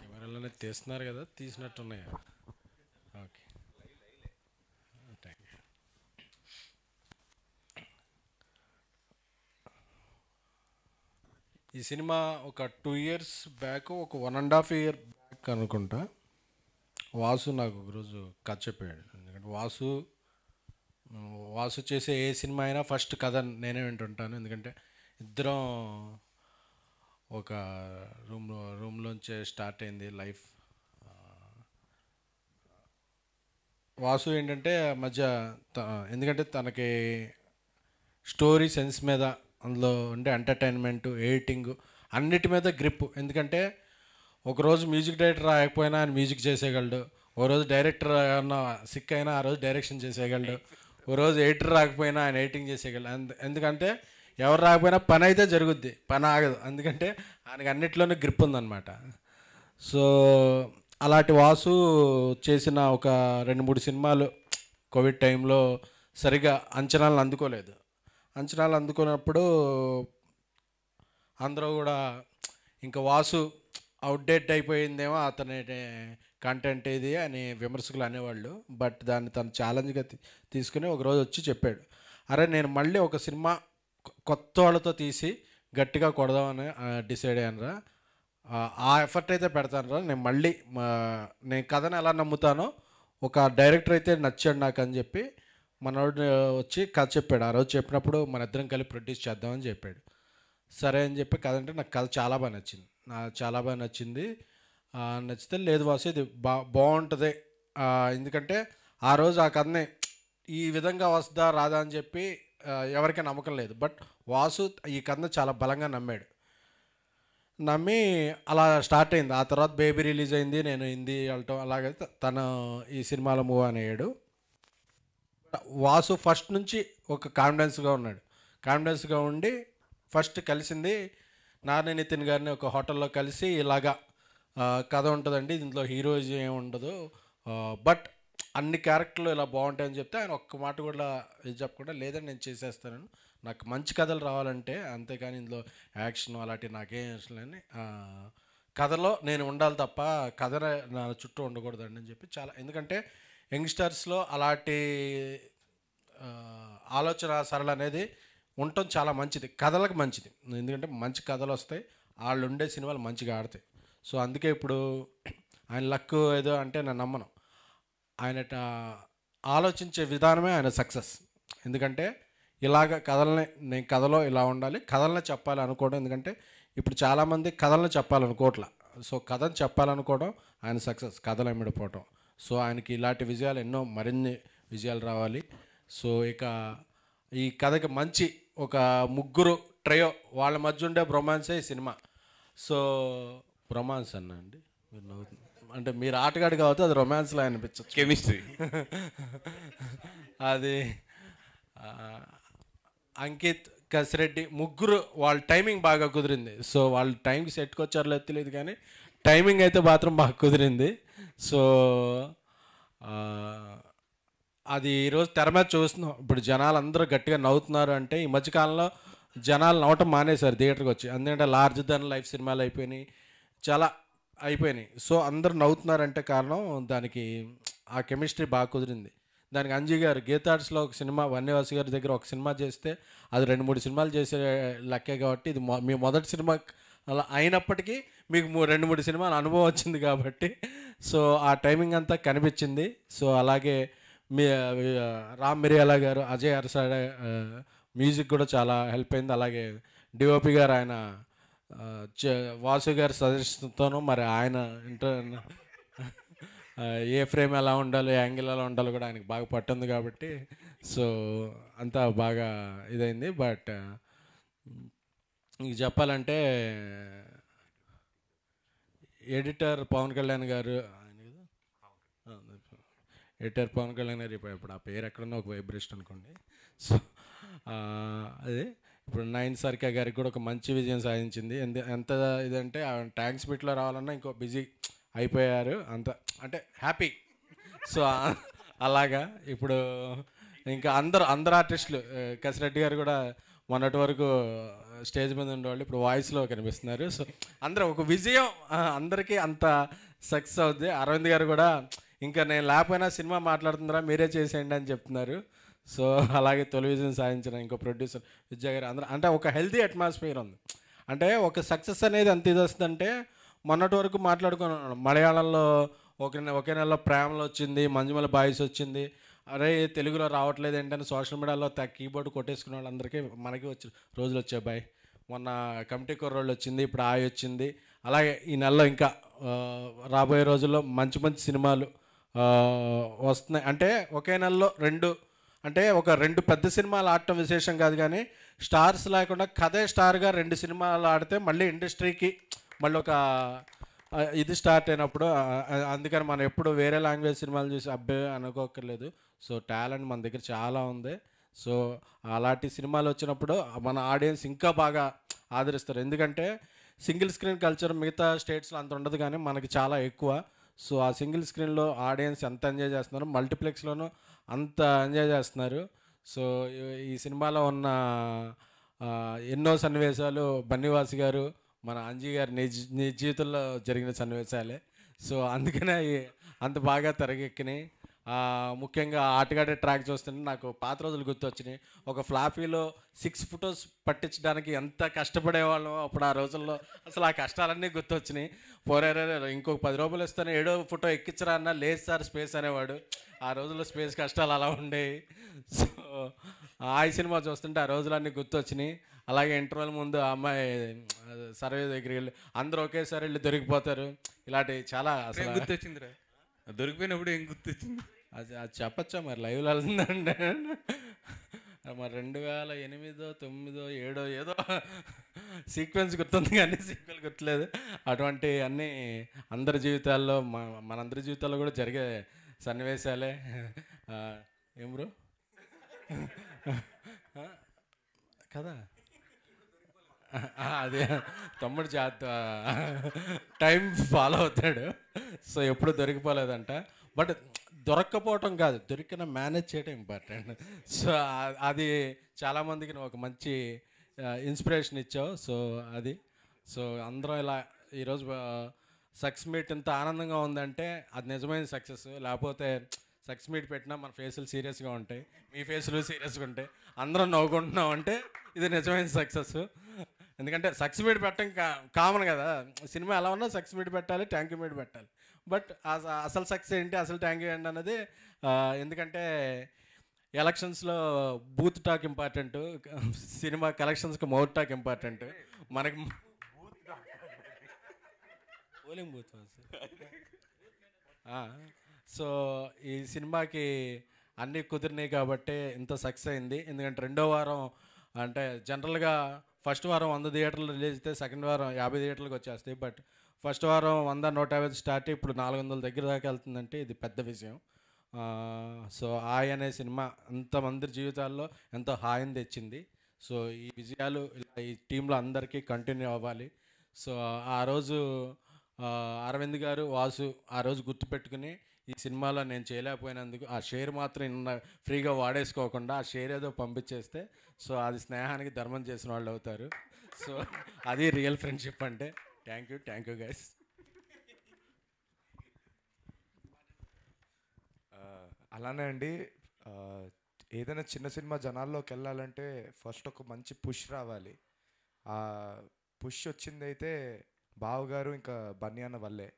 S4: కెమెరాలోనే తీస్తున్నారు కదా తీసినట్టున్నాయి ఓకే ఈ సినిమా ఒక టూ ఇయర్స్ బ్యాక్ ఒక one and half year back అనుకుంటా వాసు నాకు ఒకరోజు కథ చెప్పాడు ఎందుకంటే వాసు వాసు చేసే ఏ సినిమా అయినా ఫస్ట్ కథ నేనే వింటుంటాను ఎందుకంటే ఇద్దరం ఒక రూమ్ రూమ్లోంచే స్టార్ట్ అయింది లైఫ్ వాసు ఏంటంటే మధ్య ఎందుకంటే తనకి స్టోరీ సెన్స్ మీద అందులో ఉండే ఎంటర్టైన్మెంట్ ఎడిటింగ్ అన్నిటి మీద గ్రిప్ ఎందుకంటే ఒకరోజు మ్యూజిక్ డైరెక్టర్ రాయకపోయినా ఆయన మ్యూజిక్ చేసేయగలడు ఓ రోజు డైరెక్టర్ ఏమన్నా సిక్ అయినా ఆ రోజు డైరెక్షన్ చేసేయగలడు రోజు ఎయిటర్ రాకపోయినా ఆయన ఎయిటింగ్ చేసేయగలం ఎందుకంటే ఎవరు రాకపోయినా పని అయితే జరుగుద్ది పని ఆగదు ఎందుకంటే ఆయనకు అన్నిట్లోనే గ్రిప్ ఉందన్నమాట సో అలాంటి వాసు చేసిన ఒక రెండు మూడు సినిమాలు కోవిడ్ టైంలో సరిగా అంచనాలను అందుకోలేదు అంచనాలు అందుకున్నప్పుడు అందరూ కూడా ఇంకా వాసు అవుట్డేట్ అయిపోయిందేమో అతని కంటెంట్ ఇది అని విమర్శకులు అనేవాళ్ళు బట్ దాన్ని తను ఛాలెంజ్గా తీసుకుని ఒకరోజు వచ్చి చెప్పాడు అరే నేను మళ్ళీ ఒక సినిమా కొత్త వాళ్ళతో తీసి గట్టిగా కొడదామని డిసైడ్ అయ్యానరా ఆ ఎఫర్ట్ అయితే పెడతానరా నేను మళ్ళీ నేను కథను ఎలా నమ్ముతానో ఒక డైరెక్టర్ అయితే నచ్చాడు నాకు అని చెప్పి మనోడు వచ్చి కథ చెప్పాడు ఆ రోజు చెప్పినప్పుడు మన ఇద్దరం కలిపి ప్రొడ్యూస్ చేద్దామని చెప్పాడు సరే అని చెప్పి కథ అంటే నాకు కథ చాలా బాగా నచ్చింది నాకు చాలా బాగా నచ్చింది నచ్చితే లేదు వాసు ఇది బా బాగుంటుంది ఎందుకంటే ఆ రోజు ఆ కథనే ఈ విధంగా వస్తుందా రాదా అని చెప్పి ఎవరికీ నమ్మకం లేదు బట్ వాసు ఈ కథను చాలా బలంగా నమ్మాడు నమ్మి అలా స్టార్ట్ అయింది ఆ తర్వాత బేబీ రిలీజ్ అయింది నేను హిందీ వెళ్ళటం అలాగే తను ఈ సినిమాలో మూవ్ అయ్యాడు వాసు ఫస్ట్ నుంచి ఒక కాన్ఫిడెన్స్గా ఉన్నాడు కాన్ఫిడెన్స్గా ఉండి ఫస్ట్ కలిసింది నారాయణ నితిన్ గారిని ఒక హోటల్లో కలిసి ఇలాగా కథ ఉంటుందండి దీంట్లో హీరోయిజ్ ఏమి ఉండదు బట్ అన్ని క్యారెక్టర్లు ఇలా బాగుంటాయని చెప్తే ఆయన ఒక్క మాట కూడా ఇది చెప్పకుండా లేదని నేను చేసేస్తాను నాకు మంచి కథలు రావాలంటే అంతేకాని ఇందులో యాక్షన్ అలాంటివి నాకేం లేని కథలో నేను ఉండాలి తప్ప కథ నా చుట్టూ ఉండకూడదండి అని చెప్పి చాలా ఎందుకంటే యంగ్స్టర్స్లో అలాంటి ఆలోచన సరళ అనేది ఉండటం చాలా మంచిది కథలకు మంచిది ఎందుకంటే మంచి కథలు వస్తాయి వాళ్ళు ఉండే సినిమాలు మంచిగా ఆడతాయి సో అందుకే ఇప్పుడు ఆయన లక్ ఏదో అంటే నేను నమ్మను ఆయన ఆలోచించే విధానమే ఆయన సక్సెస్ ఎందుకంటే ఇలాగ కథలని నేను కథలో ఇలా ఉండాలి కథలను చెప్పాలి అనుకోవడం ఎందుకంటే ఇప్పుడు చాలామంది కథలను చెప్పాలనుకోవట్లా సో కథను చెప్పాలనుకోవడం ఆయన సక్సెస్ కథలు ఎమ్మిడిపోవటం సో ఆయనకి ఇలాంటి విజయాలు ఎన్నో మరిన్ని విజయాలు రావాలి సో ఇక ఈ కథకి మంచి ఒక ముగ్గురు ట్రయో వాళ్ళ మధ్య ఉండే బ్రొమాన్సే సినిమా సో రొమాన్స్ అన్న అండి మీరు నవ్వుతుంది అంటే మీరు ఆటగాడు కాబట్టి అది రొమాన్స్లా అనిపించచ్చు కెమిస్ట్రీ అది అంకిత్ కసిరెడ్డి ముగ్గురు వాళ్ళ టైమింగ్ బాగా కుదిరింది సో వాళ్ళ టైంకి సెట్కి వచ్చారో తెలియదు కానీ టైమింగ్ అయితే మాత్రం బాగా కుదిరింది సో అది ఈరోజు తెర మీద చూస్తున్నాం ఇప్పుడు జనాలు అందరూ గట్టిగా నవ్వుతున్నారు అంటే ఈ మధ్యకాలంలో జనాలు నవ్వటం మానేశారు థియేటర్కి వచ్చి ఎందుకంటే లార్జ్ దెన్ లైఫ్ సినిమాలు అయిపోయినాయి చాలా అయిపోయినాయి సో అందరు నవ్వుతున్నారంటే కారణం దానికి ఆ కెమిస్ట్రీ బాగా కుదిరింది దానికి అంజీ గారు గీతార్ట్స్లో ఒక సినిమా వన్యవాసి గారి దగ్గర ఒక సినిమా చేస్తే అది రెండు మూడు సినిమాలు చేసే లెక్కే కాబట్టి ఇది మీ మొదటి సినిమా అలా అయినప్పటికీ మీకు రెండు మూడు సినిమాలు అనుభవం వచ్చింది కాబట్టి సో ఆ టైమింగ్ అంతా కనిపించింది సో అలాగే మీ రామ్ మిరియాల గారు అజయ్ అరసాడే మ్యూజిక్ కూడా చాలా హెల్ప్ అయింది అలాగే డిఓపి గారు ఆయన వాసు గారి సజెషన్తోనూ మరి ఆయన ఇంటర్ ఏ ఫ్రేమ్ ఎలా ఉండాలి యాంగిల్ ఎలా ఉండాలో కూడా ఆయనకు బాగా పట్టింది కాబట్టి సో అంతా బాగా ఇదైంది బట్ మీకు చెప్పాలంటే ఎడిటర్ పవన్ కళ్యాణ్ గారు ఎడిటర్ పవన్ కళ్యాణ్ గారు ఇప్పుడు ఆ పేరు ఎక్కడన్నా ఒక వైబ్రేషన్ అనుకోండి సో అదే ఇప్పుడు నైన్ సర్కా గారికి కూడా ఒక మంచి విజయం సాధించింది ఎంత ఇదంటే ట్యాంక్స్ బిట్లో రావాలన్నా ఇంకో బిజీ అయిపోయారు అంత అంటే హ్యాపీ సో అలాగా ఇప్పుడు ఇంకా అందరు అందరు ఆర్టిస్టులు కసిరెడ్డి గారు కూడా మొన్నటి వరకు స్టేజ్ మీద ఉండేవాళ్ళు ఇప్పుడు వాయిస్లో కనిపిస్తున్నారు సో అందరూ ఒక విజయం అందరికీ అంత సక్సెస్ అవుద్ది అరవింద్ గారు కూడా ఇంకా నేను లేకపోయినా సినిమా మాట్లాడుతున్నారా మీరే చేసేయండి అని చెప్తున్నారు సో అలాగే టెలివిజన్ సాధించిన ఇంకో ప్రొడ్యూసర్ విద్యా గారు అందరూ అంటే ఒక హెల్తీ అట్మాస్ఫియర్ ఉంది అంటే ఒక సక్సెస్ అనేది ఎంత ఇది వస్తుందంటే మొన్నటి వరకు మాట్లాడుకున్నాను మలయాళంలో ఒక ఒకే నెలలో ప్రేమలు వచ్చింది మంజుమల బాయ్స్ వచ్చింది అరే తెలుగులో రావట్లేదు ఏంటని సోషల్ మీడియాలో కీబోర్డ్ కొట్టేసుకున్న వాళ్ళందరికీ మనకి వచ్చి రోజులు వచ్చే బాయ్ మొన్న కమిటీ కుర్రోళ్ళు వచ్చింది ఇప్పుడు ఆయి వచ్చింది అలాగే ఈ నెలలో ఇంకా రాబోయే రోజుల్లో మంచి మంచి సినిమాలు వస్తున్నాయి అంటే ఒకే నెలలో రెండు అంటే ఒక రెండు పెద్ద సినిమాలు ఆడటం విశేషం కాదు కానీ స్టార్స్ లేకుండా కథే స్టార్గా రెండు సినిమాలు ఆడితే మళ్ళీ ఇండస్ట్రీకి మళ్ళీ ఒక ఇది స్టార్ట్ అయినప్పుడు అందుకని మనం ఎప్పుడు వేరే లాంగ్వేజ్ సినిమాలు చూసి అబ్బే అనుకోకర్లేదు సో టాలెంట్ మన దగ్గర చాలా ఉంది సో అలాంటి సినిమాలు వచ్చినప్పుడు మన ఆడియన్స్ ఇంకా బాగా ఆదరిస్తారు ఎందుకంటే సింగిల్ స్క్రీన్ కల్చర్ మిగతా స్టేట్స్లో అంత ఉండదు కానీ మనకి చాలా ఎక్కువ సో ఆ సింగిల్ స్క్రీన్లో ఆడియన్స్ ఎంత ఎంజాయ్ చేస్తున్నారు మల్టీప్లెక్స్లోనూ అంత ఎంజాయ్ చేస్తున్నారు సో ఈ సినిమాలో ఉన్న ఎన్నో సన్నివేశాలు బన్నివాసి గారు మన అంజీ గారి నిజ నిజ జీవితంలో జరిగిన సన్నివేశాలే సో అందుకనే అంత బాగా తెరగెక్కినాయి ముఖ్యంగా ఆటగాడే ట్రాక్ చూస్తుంటే నాకు పాత రోజులు గుర్తొచ్చినాయి ఒక ఫ్లాఫీలో సిక్స్ ఫొటోస్ పట్టించడానికి ఎంత కష్టపడేవాళ్ళం అప్పుడు ఆ రోజుల్లో అసలు ఆ కష్టాలన్నీ గుర్తొచ్చినాయి పోరారే ఇంకొక పది రూపాయలు ఇస్తాను ఏడో ఫోటో ఎక్కించరా అన్న లేదు సార్ స్పేస్ అనేవాడు ఆ రోజుల్లో స్పేస్ కష్టాలు అలా ఉండేవి సో ఆ సినిమా చూస్తుంటే ఆ రోజులన్నీ గుర్తొచ్చినాయి అలాగే ఇంటర్వెల్ ముందు ఆ అమ్మాయి సర్వే దగ్గరికి వెళ్ళి అందరూ ఒకేసారి వెళ్ళి దొరికిపోతారు ఇలాంటివి చాలా గుర్తొచ్చిందిరా దొరికిపోయినప్పుడు ఏం గుర్తొచ్చింది అది అది చెప్పచ్చా మరి లైవ్లో వెళ్తుందండి మరి రెండు వేల ఎనిమిదో తొమ్మిదో ఏడో ఏదో సీక్వెన్స్ గుర్తుంది కానీ సీక్వెల్ గుర్తులేదు అటువంటి అన్నీ అందరి జీవితాల్లో మన అందరి జీవితాల్లో కూడా జరిగే సన్నివేశాలే ఏం కదా అదే తమ్ముడు జాత టైం ఫాలో అవుతాడు సో ఎప్పుడు దొరికిపోలేదంట బట్ దొరక్కపోవటం కాదు దొరికిన మేనేజ్ చేయడం ఇంపార్టెంట్ సో అది చాలామందికి ఒక మంచి ఇన్స్పిరేషన్ ఇచ్చావు సో అది సో అందరం ఇలా ఈరోజు సక్సెస్ మీట్ ఇంత ఆనందంగా ఉందంటే అది నిజమైన సక్సెస్ లేకపోతే సక్సెస్ మీట్ పెట్టినా మన ఫేసులు సీరియస్గా ఉంటాయి మీ ఫేసులు సీరియస్గా ఉంటాయి అందరం నవ్వుకుంటున్నాం అంటే ఇది నిజమైన సక్సెస్ ఎందుకంటే సక్సెస్ మీట్ పెట్టడం కామన్ కదా సినిమా ఎలా ఉన్నా సక్సెస్ మీట్ పెట్టాలి ట్యాంక్ మీట్ పెట్టాలి బట్ అసలు సక్సెస్ ఏంటి అసలు ట్యాంక్ ఏంటి అన్నది ఎందుకంటే ఎలక్షన్స్లో బూత్ టాక్ ఇంపార్టెంట్ సినిమా కలెక్షన్స్కి మౌత్ టాక్ ఇంపార్టెంట్ మనకి పోలింగ్ బూత్ సో ఈ సినిమాకి అన్నీ కుదిరినాయి కాబట్టి ఇంత సక్సెస్ అయింది ఎందుకంటే రెండో వారం అంటే జనరల్గా ఫస్ట్ వారం వంద థియేటర్లు రిలీజ్ అయితే సెకండ్ వారం యాభై థియేటర్లకు వచ్చేస్తాయి బట్ ఫస్ట్ వారం వంద నూట యాభై స్టార్ట్ ఇప్పుడు నాలుగు వందల దగ్గర దాకా వెళ్తుందంటే ఇది పెద్ద విజయం సో హాయ్ అనే సినిమా అంతమంది జీవితాల్లో ఎంతో హాయిని తెచ్చింది సో ఈ విజయాలు ఈ టీంలో అందరికీ కంటిన్యూ అవ్వాలి సో ఆ రోజు అరవింద్ గారు వాసు ఆ రోజు గుర్తుపెట్టుకుని ఈ సినిమాలో నేను చేయలేకపోయినందుకు ఆ షేర్ మాత్రం ఇన్న ఫ్రీగా వాడేసుకోకుండా ఆ షేర్ ఏదో పంపించేస్తే సో అది స్నేహానికి ధర్మం చేసిన వాళ్ళు అవుతారు సో అది రియల్ ఫ్రెండ్షిప్ అంటే thank you thank you guys
S9: అలానే అండి uh, ఏదైనా చిన్న సినిమా జనాల్లోకి వెళ్ళాలంటే ఫస్ట్ ఒక మంచి పుష్ రావాలి ఆ పుష్ వచ్చింది అయితే బావగారు ఇంకా బన్యాన వల్లే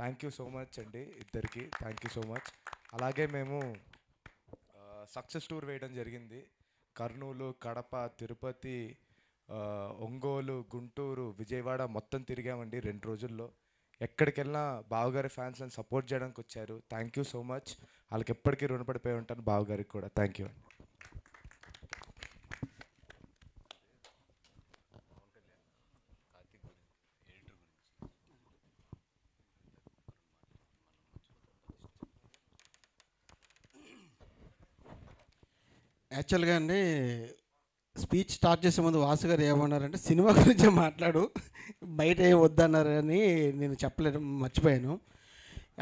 S9: థ్యాంక్ యూ సో మచ్ అండి ఇద్దరికి థ్యాంక్ యూ సో మచ్ అలాగే మేము సక్సెస్ uh, టూర్ వేయడం జరిగింది కర్నూలు కడప తిరుపతి ఒంగోలు గుంటూరు విజయవాడ మొత్తం తిరిగామండి రెండు రోజుల్లో ఎక్కడికెళ్ళినా బావగారి ఫ్యాన్స్ సపోర్ట్ చేయడానికి వచ్చారు థ్యాంక్ యూ సో మచ్ వాళ్ళకి ఎప్పటికీ రుణపడిపోయి ఉంటాను బావగారికి కూడా థ్యాంక్ యూ అండి
S1: యాక్చువల్గా అండి స్పీచ్ స్టార్ట్ చేసే ముందు వాసుగారు ఏమన్నారంటే సినిమా గురించి మాట్లాడు బయట ఏం వద్దన్నారని నేను చెప్పలేదు మర్చిపోయాను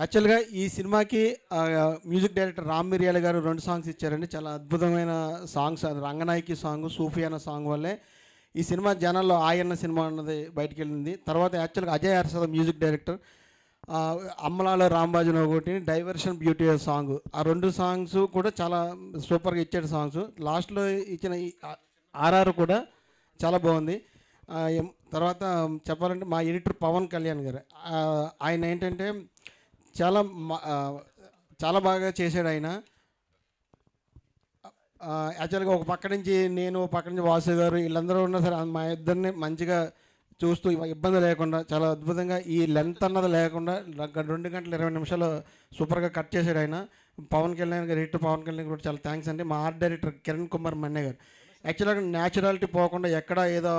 S1: యాక్చువల్గా ఈ సినిమాకి మ్యూజిక్ డైరెక్టర్ రామ్ మిర్యాల గారు రెండు సాంగ్స్ ఇచ్చారండి చాలా అద్భుతమైన సాంగ్స్ రంగనాయకి సాంగ్ అన్న సాంగ్ వల్లే ఈ సినిమా జనాల్లో ఆయన్న సినిమా అన్నది బయటికి వెళ్ళింది తర్వాత యాక్చువల్గా అజయ్ హర్షద మ్యూజిక్ డైరెక్టర్ అమ్మలాల రాంబాజున ఒకటి డైవర్షన్ బ్యూటీ సాంగ్ ఆ రెండు సాంగ్స్ కూడా చాలా సూపర్గా ఇచ్చాడు సాంగ్స్ లాస్ట్లో ఇచ్చిన ఆర్ఆర్ కూడా చాలా బాగుంది తర్వాత చెప్పాలంటే మా ఎడిటర్ పవన్ కళ్యాణ్ గారు ఆయన ఏంటంటే చాలా చాలా బాగా చేశాడు ఆయన యాక్చువల్గా ఒక పక్క నుంచి నేను పక్క నుంచి వాసు గారు వీళ్ళందరూ ఉన్నా సరే మా ఇద్దరిని మంచిగా చూస్తూ ఇబ్బంది లేకుండా చాలా అద్భుతంగా ఈ లెంత్ అన్నది లేకుండా రెండు గంటల ఇరవై నిమిషాలు సూపర్గా కట్ చేశాడు ఆయన పవన్ కళ్యాణ్ గారు ఎడిటర్ పవన్ కళ్యాణ్ గారు చాలా థ్యాంక్స్ అండి మా ఆర్ట్ డైరెక్టర్ కిరణ్ కుమార్ మన్నే గారు యాక్చువల్గా న్యాచురాలిటీ పోకుండా ఎక్కడ ఏదో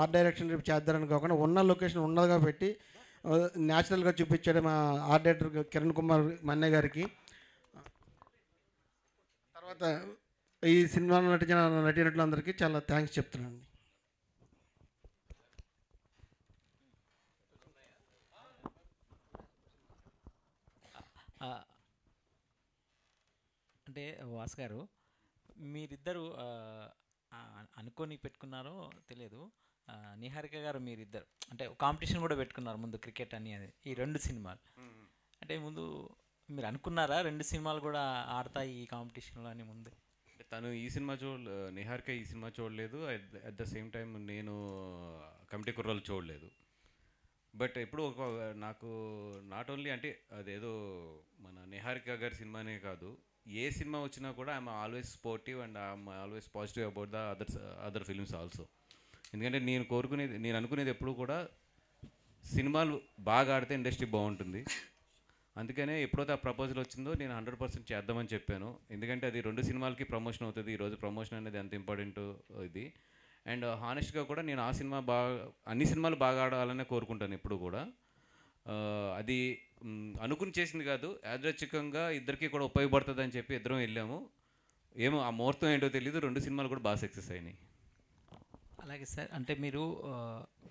S1: ఆర్ట్ uh, డైరెక్షన్ చేద్దారని కాకుండా ఉన్న లొకేషన్ ఉన్నదిగా పెట్టి న్యాచురల్గా uh, చూపించాడు మా ఆర్ట్ డైరెక్టర్ కిరణ్ కుమార్ మన్నయ్య గారికి తర్వాత ఈ సినిమాలో నటించిన నటినట్లందరికీ చాలా థ్యాంక్స్ చెప్తున్నాను
S10: అంటే వాస్ గారు మీరిద్దరు అనుకొని పెట్టుకున్నారో తెలియదు నిహారిక గారు మీరిద్దరు అంటే కాంపిటీషన్ కూడా పెట్టుకున్నారు ముందు క్రికెట్ అని అది ఈ రెండు సినిమాలు అంటే ముందు మీరు అనుకున్నారా రెండు సినిమాలు కూడా ఆడతాయి ఈ కాంపిటీషన్లో అని ముందు
S2: తను ఈ సినిమా చూడ నిహారిక ఈ సినిమా చూడలేదు అట్ ద సేమ్ టైం నేను కమిటీ కుర్రాలు చూడలేదు బట్ ఎప్పుడు ఒక నాకు నాట్ ఓన్లీ అంటే అదేదో మన నిహారిక గారి సినిమానే కాదు ఏ సినిమా వచ్చినా కూడా I'm always sportive and I'm always positive about the other other films also ఎందుకంటే నేను కోరుకునేది నేను అనుకునేది ఎప్పుడు కూడా సినిమాలు బాగా ఆడితే ఇండస్ట్రీ బాగుంటుంది అందుకనే ఎప్పుడైతే ఆ ప్రపోజల్ వచ్చిందో నేను హండ్రెడ్ పర్సెంట్ చేద్దామని చెప్పాను ఎందుకంటే అది రెండు సినిమాలకి ప్రమోషన్ అవుతుంది ఈరోజు ప్రమోషన్ అనేది ఎంత ఇంపార్టెంట్ ఇది అండ్ హానెస్ట్గా కూడా నేను ఆ సినిమా బాగా అన్ని సినిమాలు బాగా ఆడాలనే కోరుకుంటాను ఎప్పుడు కూడా అది అనుకుని చేసింది కాదు యాదృచ్ఛికంగా ఇద్దరికి కూడా ఉపయోగపడుతుంది అని చెప్పి ఇద్దరం వెళ్ళాము ఏమో ఆ ముహూర్తం ఏంటో తెలియదు రెండు సినిమాలు కూడా బాగా సక్సెస్ అయినాయి
S10: అలాగే సార్ అంటే మీరు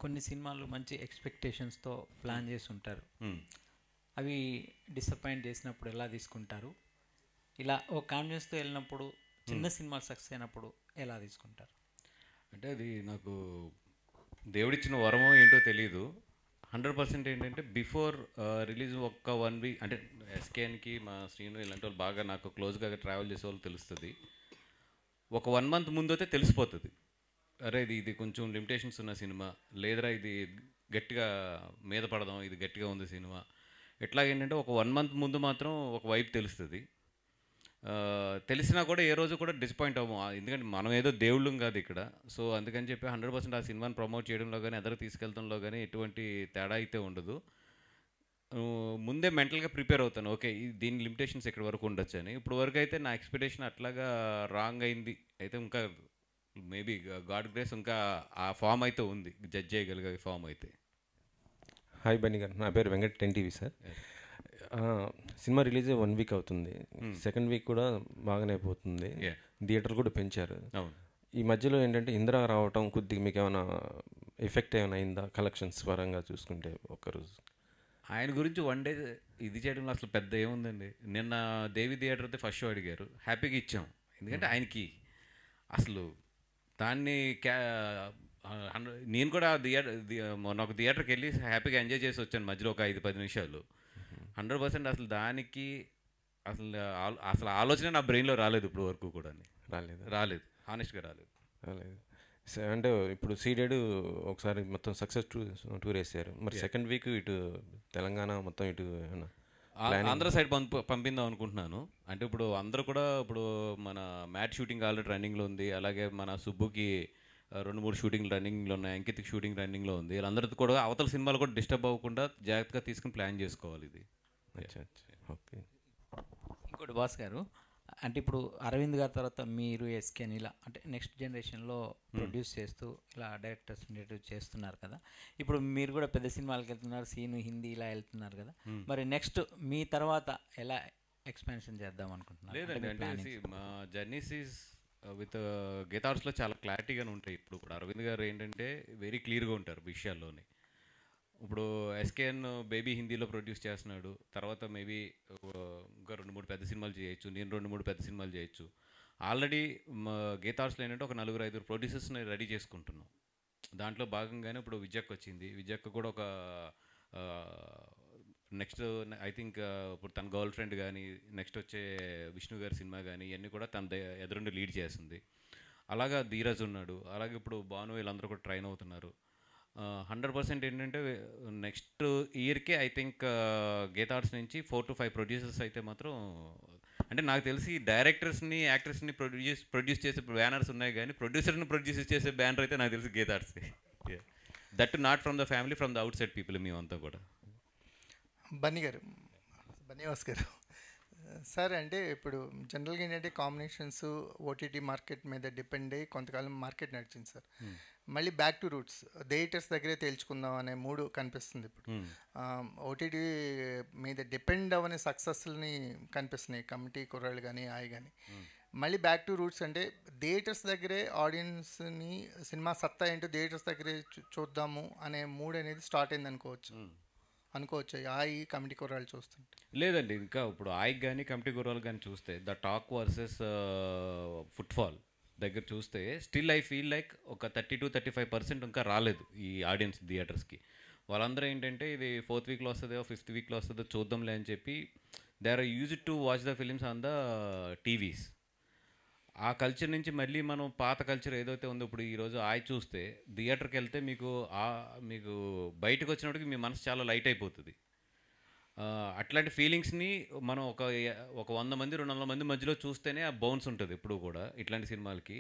S10: కొన్ని సినిమాలు మంచి ఎక్స్పెక్టేషన్స్తో ప్లాన్ చేసి ఉంటారు అవి డిసప్పాయింట్ చేసినప్పుడు ఎలా తీసుకుంటారు ఇలా ఓ కాన్ఫిడెన్స్తో వెళ్ళినప్పుడు చిన్న సినిమాలు సక్సెస్ అయినప్పుడు ఎలా తీసుకుంటారు
S2: అంటే అది నాకు దేవుడిచ్చిన వరమో ఏంటో తెలియదు హండ్రెడ్ పర్సెంట్ ఏంటంటే బిఫోర్ రిలీజ్ ఒక్క వన్ వీక్ అంటే ఎస్కేఎన్కి మా శ్రీను ఇలాంటి వాళ్ళు బాగా నాకు క్లోజ్గా ట్రావెల్ చేసే వాళ్ళు తెలుస్తుంది ఒక వన్ మంత్ ముందు అయితే తెలిసిపోతుంది అరే ఇది ఇది కొంచెం లిమిటేషన్స్ ఉన్న సినిమా లేదరా ఇది గట్టిగా మీద పడదాం ఇది గట్టిగా ఉంది సినిమా ఎట్లాగేంటంటే ఒక వన్ మంత్ ముందు మాత్రం ఒక వైపు తెలుస్తుంది తెలిసినా కూడా ఏ రోజు కూడా డిసప్పాయింట్ అవ్వము ఎందుకంటే మనం ఏదో దేవుళ్ళం కాదు ఇక్కడ సో అందుకని చెప్పి హండ్రెడ్ పర్సెంట్ ఆ సినిమాని ప్రమోట్ చేయడంలో కానీ ఎదరు తీసుకెళ్తంలో కానీ ఎటువంటి తేడా అయితే ఉండదు ముందే మెంటల్గా ప్రిపేర్ అవుతాను ఓకే దీని లిమిటేషన్స్ ఎక్కడి వరకు ఉండొచ్చు అని ఇప్పుడు వరకు అయితే నా ఎక్స్పెక్టేషన్ అట్లాగా రాంగ్ అయింది అయితే ఇంకా మేబీ గాడ్ గ్రేస్ ఇంకా ఆ ఫామ్ అయితే ఉంది జడ్జ్ చేయగలిగే ఫామ్ అయితే
S3: హాయ్ గారు నా పేరు Venkat ten TV sir cinema release one week అవుతుంది hmm. సెకండ్ వీక్ కూడా బాగానే అయిపోతుంది థియేటర్ కూడా పెంచారు ఈ మధ్యలో ఏంటంటే ఇందిరా రావటం కొద్దిగా మీకు ఏమైనా ఎఫెక్ట్ ఏమైనా అయిందా కలెక్షన్స్ పరంగా చూసుకుంటే ఒక్కరోజు
S2: ఆయన గురించి వన్ డే ఇది చేయడంలో అసలు పెద్ద ఏముందండి నిన్న దేవి థియేటర్ అయితే ఫస్ట్ షో అడిగారు హ్యాపీగా ఇచ్చాం ఎందుకంటే hmm. ఆయనకి అసలు దాన్ని క్యా నేను కూడా థియేటర్ మొన్న ఒక థియేటర్కి వెళ్ళి హ్యాపీగా ఎంజాయ్ చేసి వచ్చాను మధ్యలో ఒక ఐదు పది నిమిషాలు హండ్రెడ్ పర్సెంట్ అసలు దానికి అసలు అసలు ఆలోచన నా బ్రెయిన్లో రాలేదు ఇప్పుడు వరకు కూడా
S3: రాలేదు రాలేదు హానెస్ట్గా రాలేదు రాలేదు అంటే ఇప్పుడు సీడెడ్ ఒకసారి మొత్తం సక్సెస్ టూర్ టూర్ వేసారు మరి సెకండ్ వీక్ ఇటు తెలంగాణ మొత్తం ఇటు ఆంధ్ర
S2: సైడ్ పంపు పంపిందాం అనుకుంటున్నాను అంటే ఇప్పుడు అందరూ కూడా ఇప్పుడు మన మ్యాట్ షూటింగ్ ఆల్రెడీ రన్నింగ్లో ఉంది అలాగే మన సుబ్బుకి రెండు మూడు షూటింగ్ రన్నింగ్లో ఉన్నాయి అంకితిక్ షూటింగ్ రన్నింగ్లో ఉంది వీళ్ళందరితో కూడా అవతల సినిమాలు కూడా డిస్టర్బ్ అవ్వకుండా జాగ్రత్తగా తీసుకుని ప్లాన్ చేసుకోవాలి ఇది
S3: ఓకే
S10: ఇంకోటి బాస్ గారు అంటే ఇప్పుడు అరవింద్ గారి తర్వాత మీరు ఎస్కే ఇలా అంటే నెక్స్ట్ జనరేషన్లో hmm. ప్రొడ్యూస్ చేస్తూ ఇలా డైరెక్టర్స్ చేస్తున్నారు కదా ఇప్పుడు మీరు కూడా పెద్ద సినిమాలకు వెళ్తున్నారు సీను హిందీ ఇలా వెళ్తున్నారు కదా hmm. మరి నెక్స్ట్ మీ తర్వాత ఎలా ఎక్స్పెన్షన్ చేద్దాం అనుకుంటున్నారు
S2: జర్నీస్ విత్ గెతార్స్లో చాలా క్లారిటీగానే ఉంటాయి ఇప్పుడు కూడా అరవింద్ గారు ఏంటంటే వెరీ క్లియర్గా ఉంటారు విషయాల్లోనే ఇప్పుడు ఎస్కేఎన్ బేబీ హిందీలో ప్రొడ్యూస్ చేస్తున్నాడు తర్వాత మేబీ ఇంకా రెండు మూడు పెద్ద సినిమాలు చేయొచ్చు నేను రెండు మూడు పెద్ద సినిమాలు చేయొచ్చు ఆల్రెడీ గీతార్స్లో ఏంటంటే ఒక నలుగురు ఐదుగురు ప్రొడ్యూసర్స్ని రెడీ చేసుకుంటున్నాం దాంట్లో భాగంగానే ఇప్పుడు విజక్ వచ్చింది విజక్ కూడా ఒక నెక్స్ట్ ఐ థింక్ ఇప్పుడు తన గర్ల్ ఫ్రెండ్ కానీ నెక్స్ట్ వచ్చే విష్ణు గారి సినిమా కానీ ఇవన్నీ కూడా తన ఎదురుండి లీడ్ చేస్తుంది అలాగా ధీరజ్ ఉన్నాడు అలాగే ఇప్పుడు భాను వీళ్ళందరూ కూడా ట్రైన్ అవుతున్నారు హండ్రెడ్ పర్సెంట్ ఏంటంటే నెక్స్ట్ ఇయర్కే ఐ థింక్ గేతార్ట్స్ నుంచి ఫోర్ టు ఫైవ్ ప్రొడ్యూసర్స్ అయితే మాత్రం అంటే నాకు తెలిసి డైరెక్టర్స్ని యాక్టర్స్ని ప్రొడ్యూస్ ప్రొడ్యూస్ చేసే బ్యానర్స్ ఉన్నాయి కానీ ప్రొడ్యూసర్ని ప్రొడ్యూస్ చేసే బ్యానర్ అయితే నాకు తెలిసి Geetha Arts that not from the family from the outside people మేమంతా కూడా
S11: బన్నీ గారు బన్నీ గారు సార్ అంటే ఇప్పుడు జనరల్గా ఏంటంటే కాంబినేషన్స్ ఓటీటీ మార్కెట్ మీద డిపెండ్ అయ్యి కొంతకాలం మార్కెట్ నడిచింది సార్ hmm. మళ్ళీ బ్యాక్ టు రూట్స్ థియేటర్స్ దగ్గరే తేల్చుకుందాం అనే మూడు కనిపిస్తుంది ఇప్పుడు ఓటీటీ మీద డిపెండ్ అవని సక్సెస్ని కనిపిస్తున్నాయి కమిటీ కుర్రాళ్ళు కానీ ఆయి కానీ మళ్ళీ బ్యాక్ టు రూట్స్ అంటే థియేటర్స్ దగ్గరే ఆడియన్స్ని సినిమా సత్తా ఏంటో థియేటర్స్ దగ్గరే చూద్దాము అనే మూడ్ అనేది స్టార్ట్ అయింది అనుకోవచ్చు అనుకోవచ్చు ఆయి కమిటీ కుర్రాలు చూస్తుంటే
S2: లేదండి ఇంకా ఇప్పుడు ఆయి కానీ కమిటీ కుర్రాలు కానీ చూస్తే ద టాక్ వర్సెస్ ఫుట్ఫాల్ దగ్గర చూస్తే స్టిల్ ఐ ఫీల్ లైక్ ఒక thirty to thirty five percent ఇంకా రాలేదు ఈ ఆడియన్స్ థియేటర్స్కి వాళ్ళందరూ ఏంటంటే ఇది ఫోర్త్ వీక్లో వస్తుందో ఫిఫ్త్ వీక్లో వస్తుందో చూద్దాంలే అని చెప్పి they are use to watch the films on the TVs ఆ కల్చర్ నుంచి మళ్ళీ మనం పాత కల్చర్ ఏదైతే ఉందో ఇప్పుడు ఈరోజు ఆయి చూస్తే థియేటర్కి వెళ్తే మీకు మీకు బయటకు వచ్చినప్పటికి మీ మనసు చాలా లైట్ అయిపోతుంది అట్లాంటి ఫీలింగ్స్ని మనం ఒక ఒక వంద మంది రెండు వందల మంది మధ్యలో చూస్తేనే ఆ బౌన్స్ ఉంటుంది ఇప్పుడు కూడా ఇట్లాంటి సినిమాలకి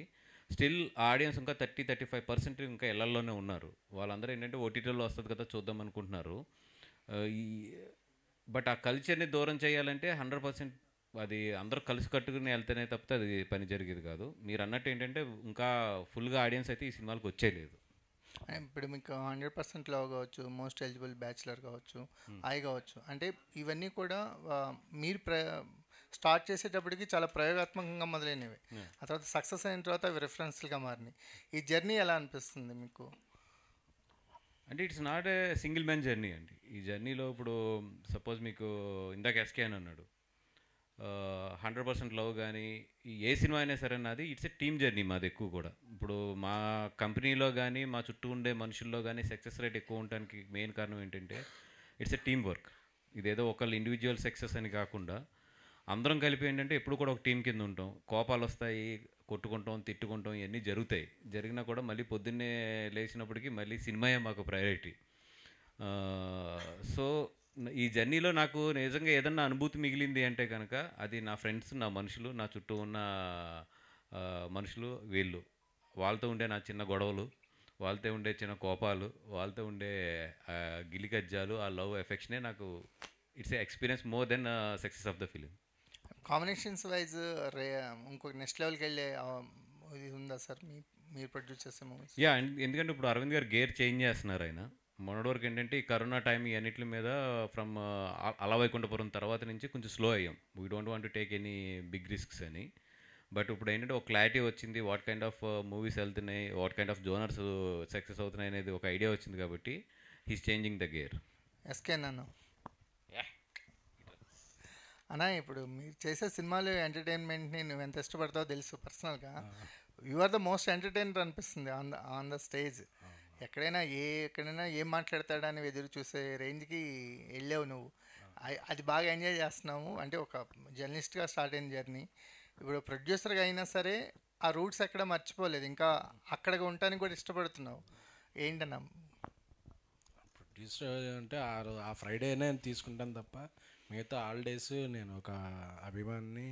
S2: స్టిల్ ఆడియన్స్ ఇంకా థర్టీ థర్టీ ఫైవ్ పర్సెంట్ ఇంకా ఎల్లల్లోనే ఉన్నారు వాళ్ళందరూ ఏంటంటే ఓటీటీలో వస్తుంది కదా చూద్దాం అనుకుంటున్నారు బట్ ఆ కల్చర్ని దూరం చేయాలంటే హండ్రెడ్ పర్సెంట్ అది అందరూ కలిసి కట్టుకుని వెళ్తేనే తప్పితే అది పని జరిగేది కాదు మీరు అన్నట్టు ఏంటంటే ఇంకా ఫుల్గా ఆడియన్స్ అయితే ఈ సినిమాలకు వచ్చేయలేదు
S11: ఇప్పుడు మీకు హండ్రెడ్ పర్సెంట్ లవ్ కావచ్చు మోస్ట్ ఎలిజిబుల్ బ్యాచిలర్ కావచ్చు hmm. ఐ కావచ్చు అంటే ఇవన్నీ కూడా మీరు ప్ర స్టార్ట్ చేసేటప్పటికి చాలా ప్రయోగాత్మకంగా మొదలైనవి hmm. ఆ తర్వాత సక్సెస్ అయిన తర్వాత అవి రెఫరెన్స్లుగా మారినాయి ఈ జర్నీ ఎలా అనిపిస్తుంది మీకు
S2: అంటే it's not a single man journey అండి ఈ జర్నీలో ఇప్పుడు సపోజ్ మీకు ఇందాక ఎస్కే అని అన్నాడు హండ్రెడ్ పర్సెంట్ లవ్ కానీ ఏ సినిమా అయినా సరే నాది ఇట్స్ ఎ టీమ్ జర్నీ మాది ఎక్కువ కూడా ఇప్పుడు మా కంపెనీలో కానీ మా చుట్టూ ఉండే మనుషుల్లో కానీ సక్సెస్ రేట్ ఎక్కువ ఉండడానికి మెయిన్ కారణం ఏంటంటే ఇట్స్ ఎ టీమ్ వర్క్ ఇదేదో ఒకళ్ళు ఇండివిజువల్ సక్సెస్ అని కాకుండా అందరం కలిపి ఏంటంటే ఎప్పుడు కూడా ఒక టీం కింద ఉంటాం కోపాలు వస్తాయి కొట్టుకుంటాం తిట్టుకుంటాం ఇవన్నీ జరుగుతాయి జరిగినా కూడా మళ్ళీ పొద్దున్నే లేచినప్పటికీ మళ్ళీ సినిమాయే మాకు ప్రయారిటీ సో ఈ జర్నీలో నాకు నిజంగా ఏదన్నా అనుభూతి మిగిలింది అంటే కనుక అది నా ఫ్రెండ్స్ నా మనుషులు నా చుట్టూ ఉన్న మనుషులు వీళ్ళు వాళ్ళతో ఉండే నా చిన్న గొడవలు వాళ్ళతో ఉండే చిన్న కోపాలు వాళ్ళతో ఉండే గిలిగజ్జాలు ఆ లవ్ ఎఫెక్షనే నాకు it's experience more than success of the film
S11: combinations wise రే ఇంకో నెక్స్ట్ లెవెల్కి వెళ్ళే ఇది ఉందా సార్ మీ మీరు ప్రొడ్యూస్ చేసే మూవీస్
S2: యా ఎందుకంటే ఇప్పుడు అరవింద్ గారు గేర్ చేంజ్ చేస్తున్నారు ఆయన మొన్నటి వరకు ఏంటంటే ఈ కరోనా టైం అన్నింటి మీద ఫ్రమ్ అలవైకుంఠపురం తర్వాత నుంచి కొంచెం స్లో అయ్యాం we don't want take any big risks అని బట్ ఇప్పుడు ఏంటంటే ఒక క్లారిటీ వచ్చింది వాట్ కైండ్ ఆఫ్ మూవీస్ వెళ్తున్నాయి what kind of genres success అవుతున్నాయి అనేది ఒక ఐడియా వచ్చింది కాబట్టి he's changing the gear
S11: SK నన్ను అన్నా ఇప్పుడు మీరు చేసే సినిమాలు ఎంటర్టైన్మెంట్ని నువ్వు ఎంత ఇష్టపడతావో తెలుసు పర్సనల్గా you are the most entertainer అనిపిస్తుంది on the on the stage ఎక్కడైనా ఏ ఎక్కడైనా ఏం మాట్లాడతాడని ఎదురు చూసే రేంజ్కి వెళ్ళావు నువ్వు అది బాగా ఎంజాయ్ చేస్తున్నావు అంటే ఒక జర్నలిస్ట్గా స్టార్ట్ అయిన జర్నీ ఇప్పుడు ప్రొడ్యూసర్గా అయినా సరే ఆ రూట్స్ ఎక్కడ మర్చిపోలేదు ఇంకా అక్కడ ఉండటానికి కూడా ఇష్టపడుతున్నావు ఏంటన్నా
S4: ప్రొడ్యూసర్ అంటే ఆ రోజు ఆ ఫ్రైడే నేను తీసుకుంటాను తప్ప మిగతా ఆల్ డేస్ నేను ఒక అభిమాన్ని